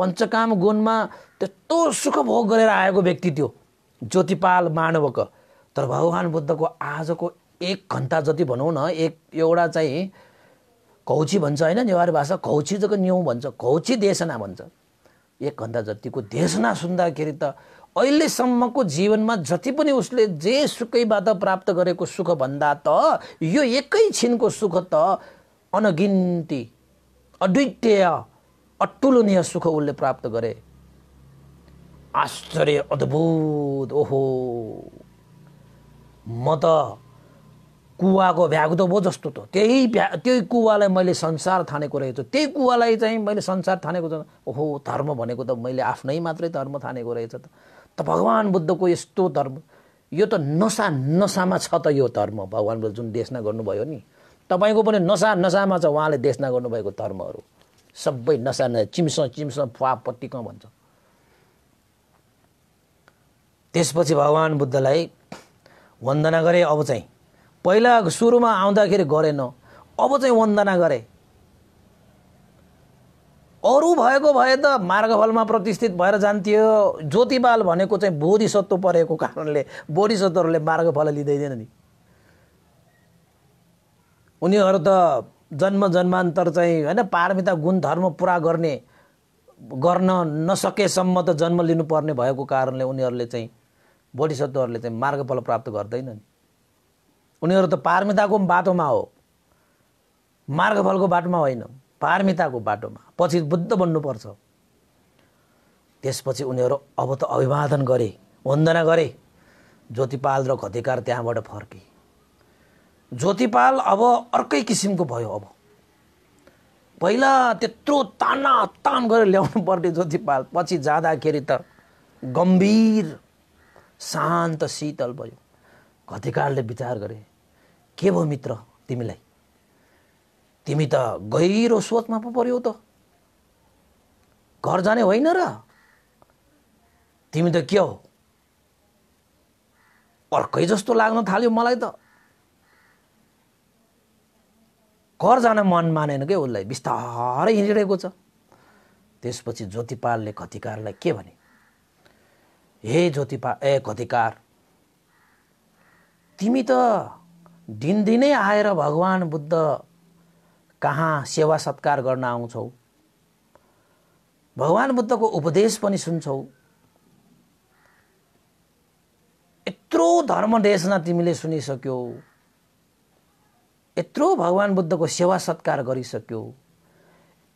पञ्चकाम गुणमा त्यस्तो सुख भोग गरेर आएको व्यक्ति थियो ज्योतिपाल मानवक तर भगवान् बुद्धको आजको एक घन्टा जति भनौँ न एक एउटा चाहिँ घौची भन्छ होइन नेवारी भाषा घौची जग्गा न्यौ भन्छ घौची देशना भन्छ एक घन्टा जतिको देशना सुन्दाखेरि त अहिलेसम्मको जीवनमा जति पनि उसले जे सुखैबाट प्राप्त गरेको सुख भन्दा त यो एकैछिनको सुख त अनगिन्ती अद्वितीय अतुलनीय सुख उसले प्राप्त गरे आश्चर्य अद्भुत ओहो म त कुवाको त भो जस्तो त त्यही भ्या त्यही कुवालाई मैले संसार थानेको रहेछु त्यही कुवालाई चाहिँ मैले संसार थानेको छ ओहो धर्म भनेको त मैले आफ्नै मात्रै धर्म थानेको रहेछ त त भगवान् बुद्धको यस्तो धर्म यो त नसा नसामा छ त यो धर्म भगवान् बुद्ध जुन देशना गर्नुभयो नि तपाईँको पनि नसा नसामा छ उहाँले देशना गर्नुभएको धर्महरू सबै नसा नसा चिम्स चिम्स फुवापट्टिक भन्छ त्यसपछि भगवान् बुद्धलाई वन्दना गरे अब चाहिँ पहिला सुरुमा आउँदाखेरि गरेन अब चाहिँ वन्दना गरे अरू भएको भए त मार्गफलमा प्रतिष्ठित भएर जान्थ्यो ज्योतिबाल भनेको चाहिँ बोधिसत्व परेको कारणले बोधिसत्वहरूले मार्गफल लिँदैनन् नि उनीहरू त जन्म जन्मान्तर चाहिँ होइन पारमिता गुण धर्म पुरा गर्ने गर्न नसकेसम्म त जन्म लिनुपर्ने भएको कारणले उनीहरूले चाहिँ बोधिसत्वहरूले चाहिँ मार्गफल प्राप्त गर्दैनन् उनीहरू त पारमिताको बाटोमा हो मार्गफलको बाटोमा होइन पारमिताको बाटोमा पछि बुद्ध बन्नुपर्छ त्यसपछि उनीहरू अब त अभिवादन गरे वन्दना गरे ज्योतिपाल र खतिकार त्यहाँबाट फर्के ज्योतिपाल अब अर्कै किसिमको भयो अब पहिला त्यत्रो ताना तान गरेर ल्याउनु पर्ने ज्योतिपाल पछि जाँदाखेरि त गम्भीर शान्त शीतल भयो खतिकारले विचार गरे के भयो मित्र तिमीलाई तिमी त गहिरो सोचमा पो पऱ्यौ त घर जाने होइन र तिमी त के हो अर्कै जस्तो लाग्न थाल्यो मलाई त घर जान मन मानेन क्या उसलाई बिस्तारै हिँडिरहेको छ त्यसपछि ज्योतिपालले कतिकारलाई के भने हे ज्योतिपा ए कतिकार तिमी त दिनदिनै आएर भगवान् बुद्ध कहाँ सेवा सत्कार गर्न आउँछौ भगवान् बुद्धको उपदेश पनि सुन्छौ यत्रो धर्मदेशना तिमीले सुनिसक्यौ यत्रो भगवान् बुद्धको सेवा सत्कार गरिसक्यौ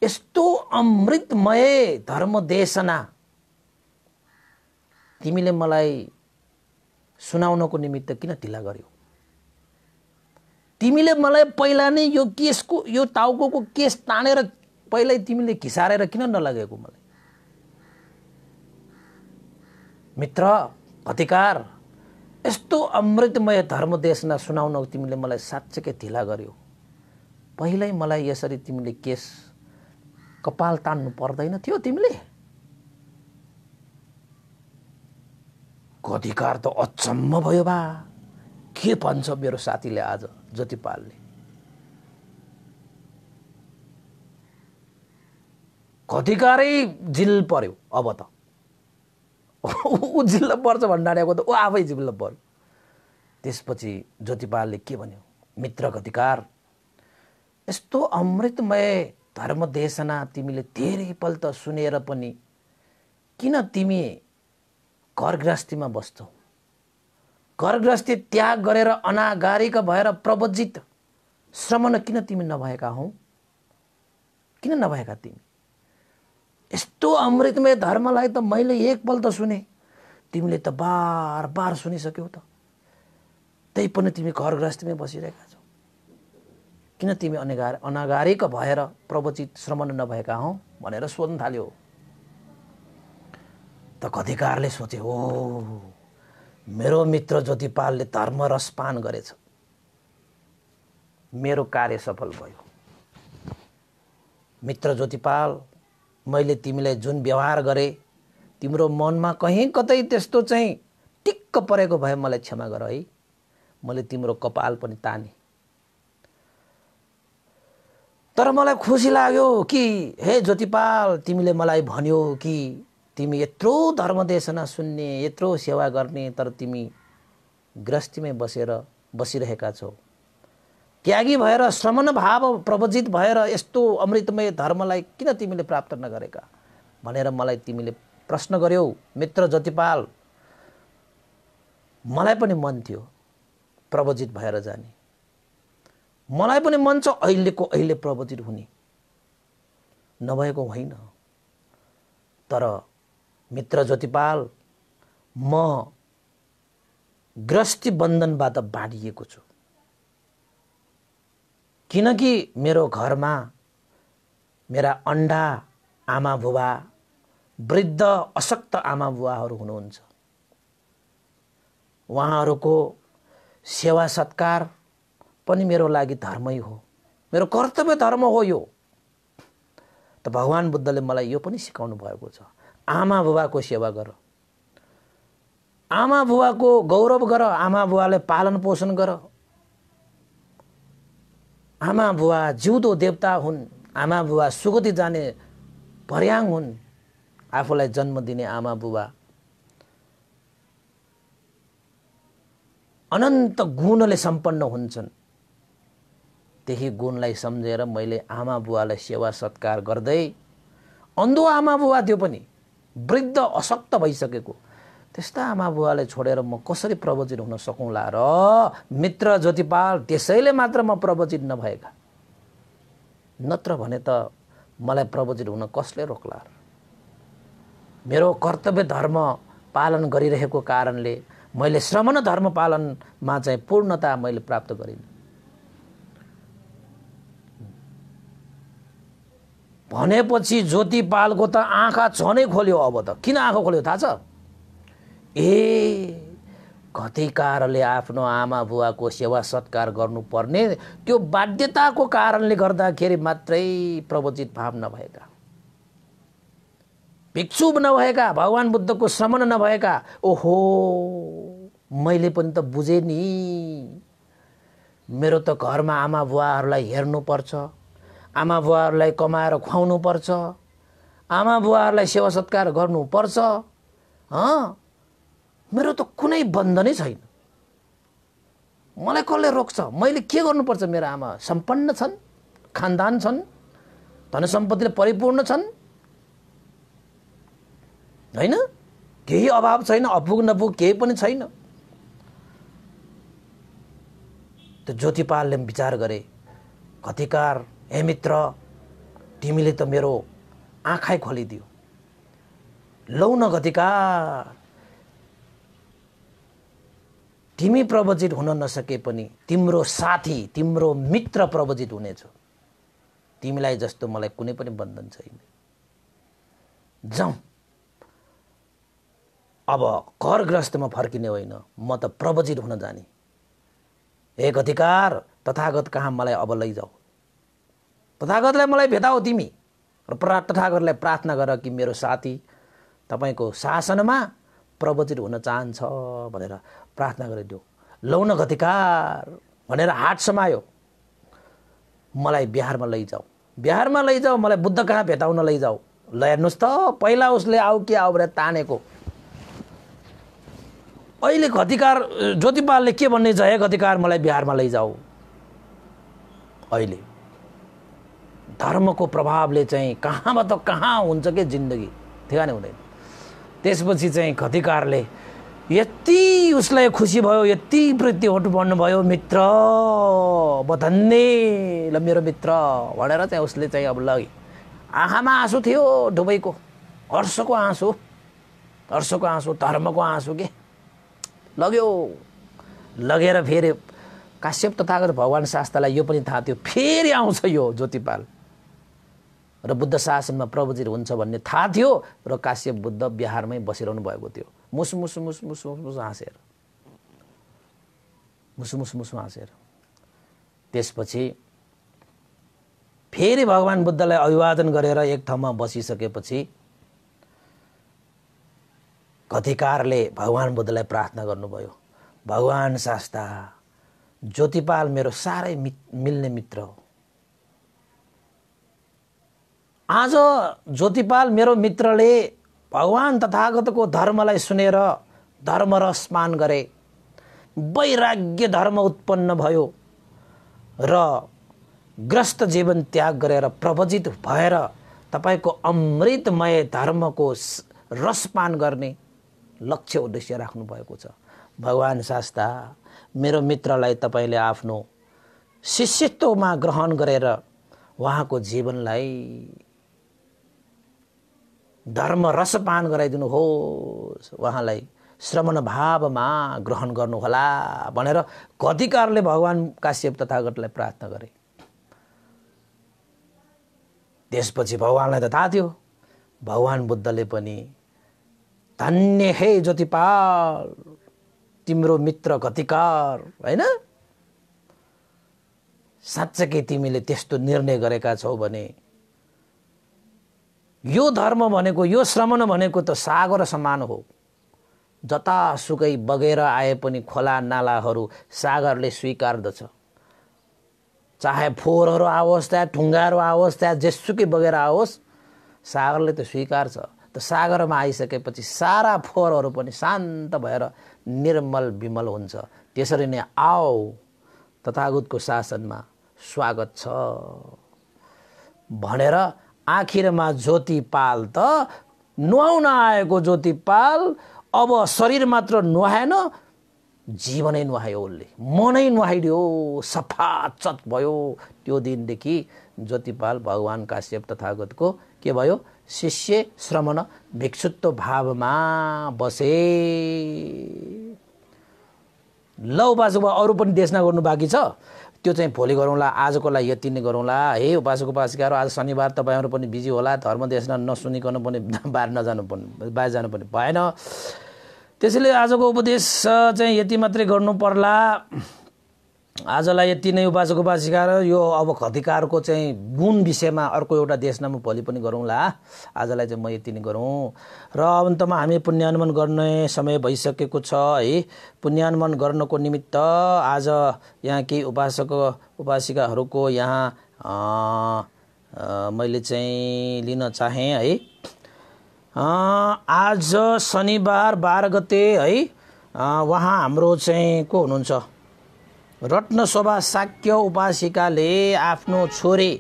यस्तो अमृतमय धर्मदेशना तिमीले मलाई सुनाउनको निमित्त किन ढिला गर्यौ तिमीले मलाई पहिला नै यो केसको यो टाउको केस तानेर पहिल्यै तिमीले घिसारेर किन नलागेको मलाई मित्र अधिकार यस्तो अमृतमय धर्म धर्मदेशना सुनाउन तिमीले मलाई साँच्चैकै ढिला गर्यो पहिल्यै मलाई यसरी तिमीले केस कपाल तान्नु पर्दैन थियो तिमीले अधिकार त अचम्म भयो बा के भन्छ मेरो साथीले आज जतिपालले कतिकारै झिल पर्यो अब त ऊ झिल्ल पर्छ भन्डानेको त ऊ आफै झिल्ल पर्यो त्यसपछि ज्योतिपालले के भन्यो मित्र अधिकार यस्तो अमृतमय धर्मदेशना तिमीले धेरैपल्ट सुनेर पनि किन तिमी घर गृहस्थीमा बस्छौ घरग्रस्ती त्याग गरेर अनागारिक भएर प्रबोजित श्रमण किन तिमी नभएका हौ किन नभएका तिमी यस्तो अमृतमय धर्मलाई त मैले एकपल्ट सुने तिमीले त बार बार सुनिसक्यौ त त्यही पनि तिमी घरग्रस्तीमै बसिरहेका छौ किन तिमी अनिगार अनागारिक भएर प्रवचित श्रमण नभएका हौ भनेर सोध्न थाल्यो त कधिकारले सोचे हो मेरो मित्र ज्योतिपालले धर्म रसपान गरेछ मेरो कार्य सफल भयो मित्र ज्योतिपाल मैले तिमीलाई जुन व्यवहार गरेँ तिम्रो मनमा कहीँ कतै त्यस्तो चाहिँ टिक्क परेको भए मलाई क्षमा गर है मैले तिम्रो कपाल पनि ताने तर मलाई खुसी लाग्यो कि हे ज्योतिपाल तिमीले मलाई भन्यो कि तिमी यत्रो धर्मदेशना सुन्ने यत्रो सेवा गर्ने तर तिमी गृहस्थीमै बसेर बसिरहेका छौ त्यागी भएर श्रमण भाव प्रवजित भएर यस्तो अमृतमय धर्मलाई किन तिमीले प्राप्त नगरेका भनेर मलाई तिमीले प्रश्न गर्यौ मित्र जतिपाल मलाई पनि मन थियो प्रवजित भएर जाने मलाई पनि मन छ अहिलेको अहिले प्रवजित हुने नभएको होइन तर मित्र ज्योतिपाल म ग्रस्ती बन्धनबाट बाँडिएको छु किनकि मेरो घरमा मेरा अन्डा आमा बुबा वृद्ध अशक्त आमा बुबाहरू हुनुहुन्छ उहाँहरूको सेवा सत्कार पनि मेरो लागि धर्मै हो मेरो कर्तव्य धर्म हो यो त भगवान् बुद्धले मलाई यो पनि सिकाउनु भएको छ आमा बुबाको सेवा गर आमा बुबाको गौरव गर आमा बुवाले पालन पोषण गर आमा बुवा जिउँदो देवता हुन् आमा बुबा सुगति जाने पर्याङ हुन् आफूलाई जन्म दिने आमा बुबा अनन्त गुणले सम्पन्न हुन्छन् त्यही गुणलाई सम्झेर मैले आमा बुवालाई सेवा सत्कार गर्दै अन्धो आमा बुवा त्यो पनि वृद्ध अशक्त भइसकेको त्यस्ता आमा बुवालाई छोडेर म कसरी प्रवचित हुन सकौँला र मित्र ज्योतिपाल त्यसैले मात्र म प्रवचित नभएका नत्र भने त मलाई प्रवचित हुन कसले रोक्ला मेरो कर्तव्य धर्म पालन गरिरहेको कारणले मैले श्रमण धर्म पालनमा चाहिँ पूर्णता मैले प्राप्त गरिनँ भनेपछि ज्योतिपालको त आँखा छनै खोल्यो अब त किन आँखा खोल्यो थाहा छ ए कतिकारले आफ्नो आमा बुवाको सेवा सत्कार गर्नुपर्ने त्यो बाध्यताको कारणले गर्दाखेरि मात्रै प्रवचित भाव नभएका भिक्षुभ नभएका भगवान् बुद्धको श्रमण नभएका ओहो मैले पनि त बुझेँ नि मेरो त घरमा आमा बुवाहरूलाई हेर्नुपर्छ आमा बुवाहरूलाई कमाएर खुवाउनु पर्छ आमा बुवाहरूलाई सेवा सत्कार गर्नुपर्छ मेरो त कुनै बन्धनै छैन मलाई कसले रोक्छ मैले के गर्नुपर्छ मेरो आमा सम्पन्न छन् खानदान छन् धन सम्पत्तिले परिपूर्ण छन् होइन केही अभाव छैन अपुग नपुग केही पनि छैन त्यो ज्योतिपालले विचार गरे कतिकार हे मित्र तिमीले त मेरो आँखै खोलिदियो लौ न गतिका तिमी प्रवजित हुन नसके पनि तिम्रो साथी तिम्रो मित्र प्रवजित हुनेछ तिमीलाई जस्तो मलाई कुनै पनि बन्धन छैन जाउँ अब करग्रस्तमा फर्किने होइन म त प्रवजित हुन जाने हे अधिकार तथागत कहाँ मलाई अब लैजाऊ तथागतलाई मलाई भेटाओ तिमी र प्रा तथागतलाई प्रार्थना गर कि मेरो साथी तपाईँको शासनमा प्रवचित हुन चाहन्छ भनेर प्रार्थना गरिदियो लौन गतिकार भनेर हात समायो मलाई बिहारमा लैजाऊ बिहारमा लैजाऊ मलाई बुद्ध कहाँ भेटाउन लैजाऊ ल हेर्नुहोस् त पहिला उसले आऊ के आऊ भनेर तानेको अहिले घतिकार ज्योतिपालले के भन्ने जय घतिकार मलाई बिहारमा लैजाऊ अहिले धर्मको प्रभावले चाहिँ कहाँबाट कहाँ हुन्छ कि जिन्दगी ठिका नै हुँदैन त्यसपछि चाहिँ खतिकारले यति उसलाई खुसी भयो यति वृत्ति होट बन्नुभयो मित्र धन्ने ल मेरो मित्र भनेर चाहिँ उसले चाहिँ अब लगे आँखामा आँसु थियो डुबैको हर्षको आँसु हर्षको आँसु धर्मको आँसु के लग्यो लगेर फेरि काश्यप तथागत भगवान् शास्त्रलाई यो पनि थाहा थियो फेरि आउँछ यो ज्योतिपाल र बुद्ध शासनमा प्रभुजी हुन्छ भन्ने थाहा थियो र काश्यप बुद्ध बिहारमै बसिरहनु भएको थियो मुसु मुसु मुसु मुसु मुसु हाँसेर मुसु मुसु मुसु हाँसेर त्यसपछि फेरि भगवान् बुद्धलाई अभिवादन गरेर एक ठाउँमा बसिसकेपछि कथिकारले भगवान् बुद्धलाई प्रार्थना गर्नुभयो भगवान् शास्ता ज्योतिपाल मेरो साह्रै मिल्ने मित्र हो आज ज्योतिपाल मेरो मित्रले भगवान् तथागतको धर्मलाई सुनेर धर्म स्मान गरे वैराग्य धर्म उत्पन्न भयो र ग्रस्त जीवन त्याग गरेर प्रवजित भएर तपाईँको अमृतमय धर्मको रसपान गर्ने लक्ष्य उद्देश्य राख्नुभएको छ भगवान् शास्ता मेरो मित्रलाई तपाईँले आफ्नो शिष्यत्वमा ग्रहण गरेर उहाँको जीवनलाई धर्म रसपान गराइदिनुहोस् उहाँलाई श्रमण भावमा ग्रहण गर्नुहोला भनेर कधिकारले भगवान् काश्यप तथागतलाई प्रार्थना गरे त्यसपछि भगवान्लाई त थाहा थियो भगवान् बुद्धले पनि धन्य हे ज्योतिपाल तिम्रो मित्र कतिकार होइन साँच्चकै तिमीले त्यस्तो निर्णय गरेका छौ भने यो धर्म भनेको यो श्रमण भनेको त सागर समान हो जतासुकै बगेर आए पनि खोला नालाहरू सागरले स्वीकार्दछ चाहे फोहोरहरू आओस् त्यहाँ ढुङ्गाहरू आओस् त्यहाँ जेसुकै बगेर आओस् सागरले त स्वीकार्छ त सागरमा आइसकेपछि सारा फोहोरहरू पनि शान्त भएर निर्मल विमल हुन्छ त्यसरी नै आओ तथागतको शासनमा स्वागत छ भनेर आखिरमा ज्योतिपाल त नुहाउन आएको ज्योतिपाल अब शरीर मात्र नुहाएन जीवनै नुहायो उसले मनै नुहाइदियो सफा चत भयो त्यो दिनदेखि ज्योतिपाल भगवान् काश्यप तथागतको के भयो शिष्य श्रमण भिक्षुत्व भावमा बसे लौ बाजुबा अरू पनि देशना गर्नु बाँकी छ त्यो चाहिँ भोलि गरौँला आजको लागि यति नै गरौँला हे उपासक उपासिकाहरू आज शनिबार तपाईँहरू पनि बिजी होला धर्मदेशना नसुनिकन पनि बाहिर नजानु पर्ने बाहिर जानु पर्ने भएन त्यसैले आजको उपदेश चाहिँ यति मात्रै गर्नु पर्ला आजलाई यति नै उपासक उपासिका र यो अब अधिकारको चाहिँ गुण विषयमा अर्को एउटा म भोलि पनि गरौँला आजलाई चाहिँ म यति नै गरौँ र अन्तमा हामी पुण्यानुमान गर्ने समय भइसकेको छ है पुण्यानुमान गर्नको निमित्त आज यहाँ केही उपासक उपासिकाहरूको यहाँ मैले चाहिँ लिन चाहेँ है आज शनिबार बाह्र गते है उहाँ हाम्रो चाहिँ को हुनुहुन्छ रत्नशोभा शाक्य उपासिकाले आफ्नो छोरी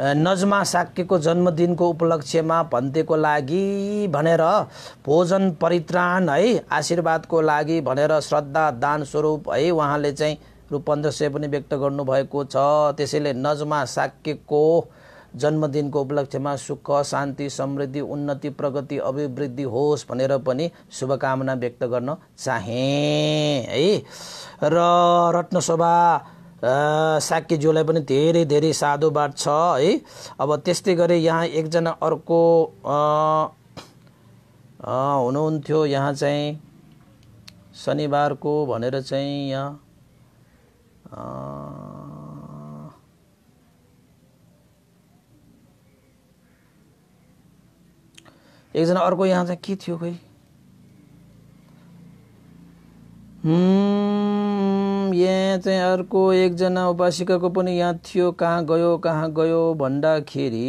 नजमा साक्यको जन्मदिनको उपलक्ष्यमा भन्तेको लागि भनेर भोजन परित्राण है आशीर्वादको लागि भनेर श्रद्धा दान स्वरूप है उहाँले चाहिँ रु पन्ध्र सय पनि व्यक्त गर्नुभएको छ त्यसैले नजमा साक्यको जन्मदिनको उपलक्ष्यमा सुख शान्ति समृद्धि उन्नति प्रगति अभिवृद्धि होस् भनेर पनि शुभकामना व्यक्त गर्न चाहे है र रत्नसभा साक्यज्यूलाई पनि धेरै धेरै साधुवाद छ है अब त्यस्तै गरी यहाँ एकजना अर्को हुनुहुन्थ्यो यहाँ चाहिँ शनिबारको भनेर चाहिँ यहाँ एकजना अर्को यहाँ चाहिँ के थियो खोइ यहाँ चाहिँ अर्को एकजना उपासिकाको पनि यहाँ थियो कहाँ गयो कहाँ गयो भन्दाखेरि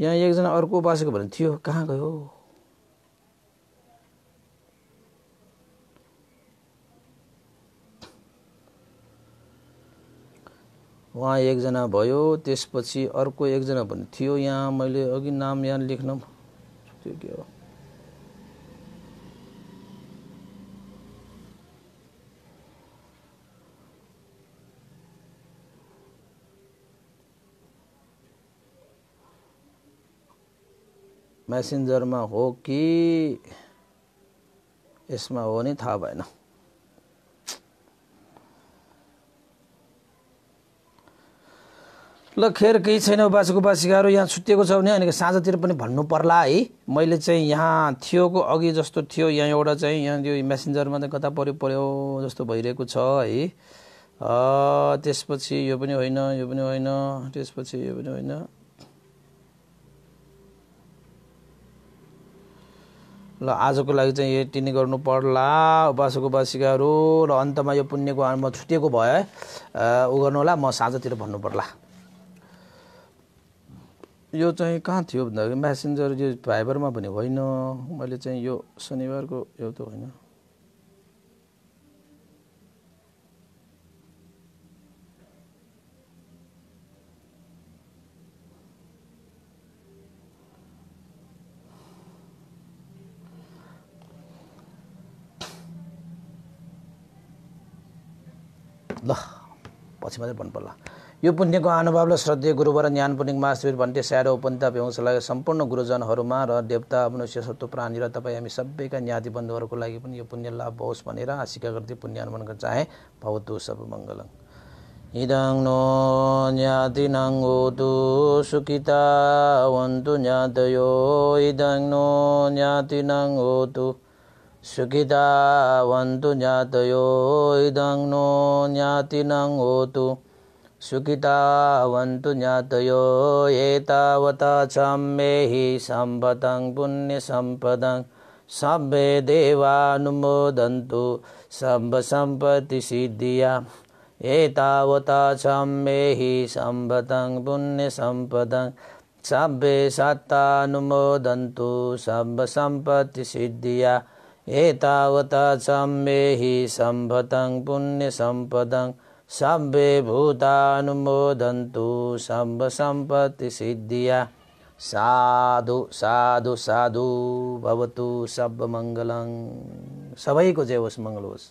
यहाँ एकजना अर्को उपासक भने थियो कहाँ गयो उहाँ एकजना भयो त्यसपछि अर्को एकजना पनि थियो यहाँ मैले अघि नाम यहाँ लेख्न त्यो के हो मेसेन्जरमा हो कि यसमा हो नि थाहा भएन ल खेर केही छैन उपासक उपासिकाहरू यहाँ छुट्टिएको छ भने अनि साँझतिर पनि भन्नु पर्ला है मैले चाहिँ यहाँ थियोको अघि जस्तो थियो यहाँ एउटा चाहिँ यहाँ यो मेसेन्जरमा चाहिँ कता पऱ्यो पऱ्यो जस्तो भइरहेको छ है त्यसपछि यो पनि होइन यो पनि होइन त्यसपछि यो पनि होइन ल आजको लागि चाहिँ यति नै गर्नु पर्ला उपासक उपासिकाहरू र अन्तमा यो पुण्यको म छुटिएको भए ऊ गर्नु होला म साँझतिर भन्नु पर्ला यो चाहिँ कहाँ थियो भन्दाखेरि म्यासेन्जर यो भाइबरमा भने होइन मैले चाहिँ यो शनिबारको यो त होइन ल पछि मात्रै भन्नु पर्ला यो पुण्यको अनुभवलाई श्रद्धेय गुरुवर ज्ञान पुण्य महाशिविर भन्टे स्यारो उपन्ता भ्याउँछलाई सम्पूर्ण गुरुजनहरूमा र देवता मनुष्य सत्व प्राणी र तपाईँ हामी सबैका बन्धुहरूको लागि पनि यो पुण्य लाभ होस् भनेर आशिका गर्दै गर्न चाहे भवतु सब मङ्गलङ इदं नो ज्ञातिनाङ्गोतु सुखिता वन्तु ज्ञातयो इदं नो ज्ञातिनाङ्गोतु सुखिता वन्तु ज्ञातयो इदं नो तु सुखितावन्तु ज्ञातयो एतावता चाम्ये हि सम्पदं पुण्यसम्पदं सभ्ये देवानुमोदन्तु सर्वसम्पत्तिसिद्धिया एतावता चाम्ये हि सम्पदं पुण्यसम्पदं सभ्ये सत्तानुमोदन्तु सर्वसम्पत्तिसिद्धिया एतावता चाम्ये हि सम्पदं पुण्यसम्पदं सब्बे भूतानुमोदन्तु सिद्धिया साधु साधु साधु भवतु सब्बमङ्गलङ सबैको जे होस् मङ्गल होस्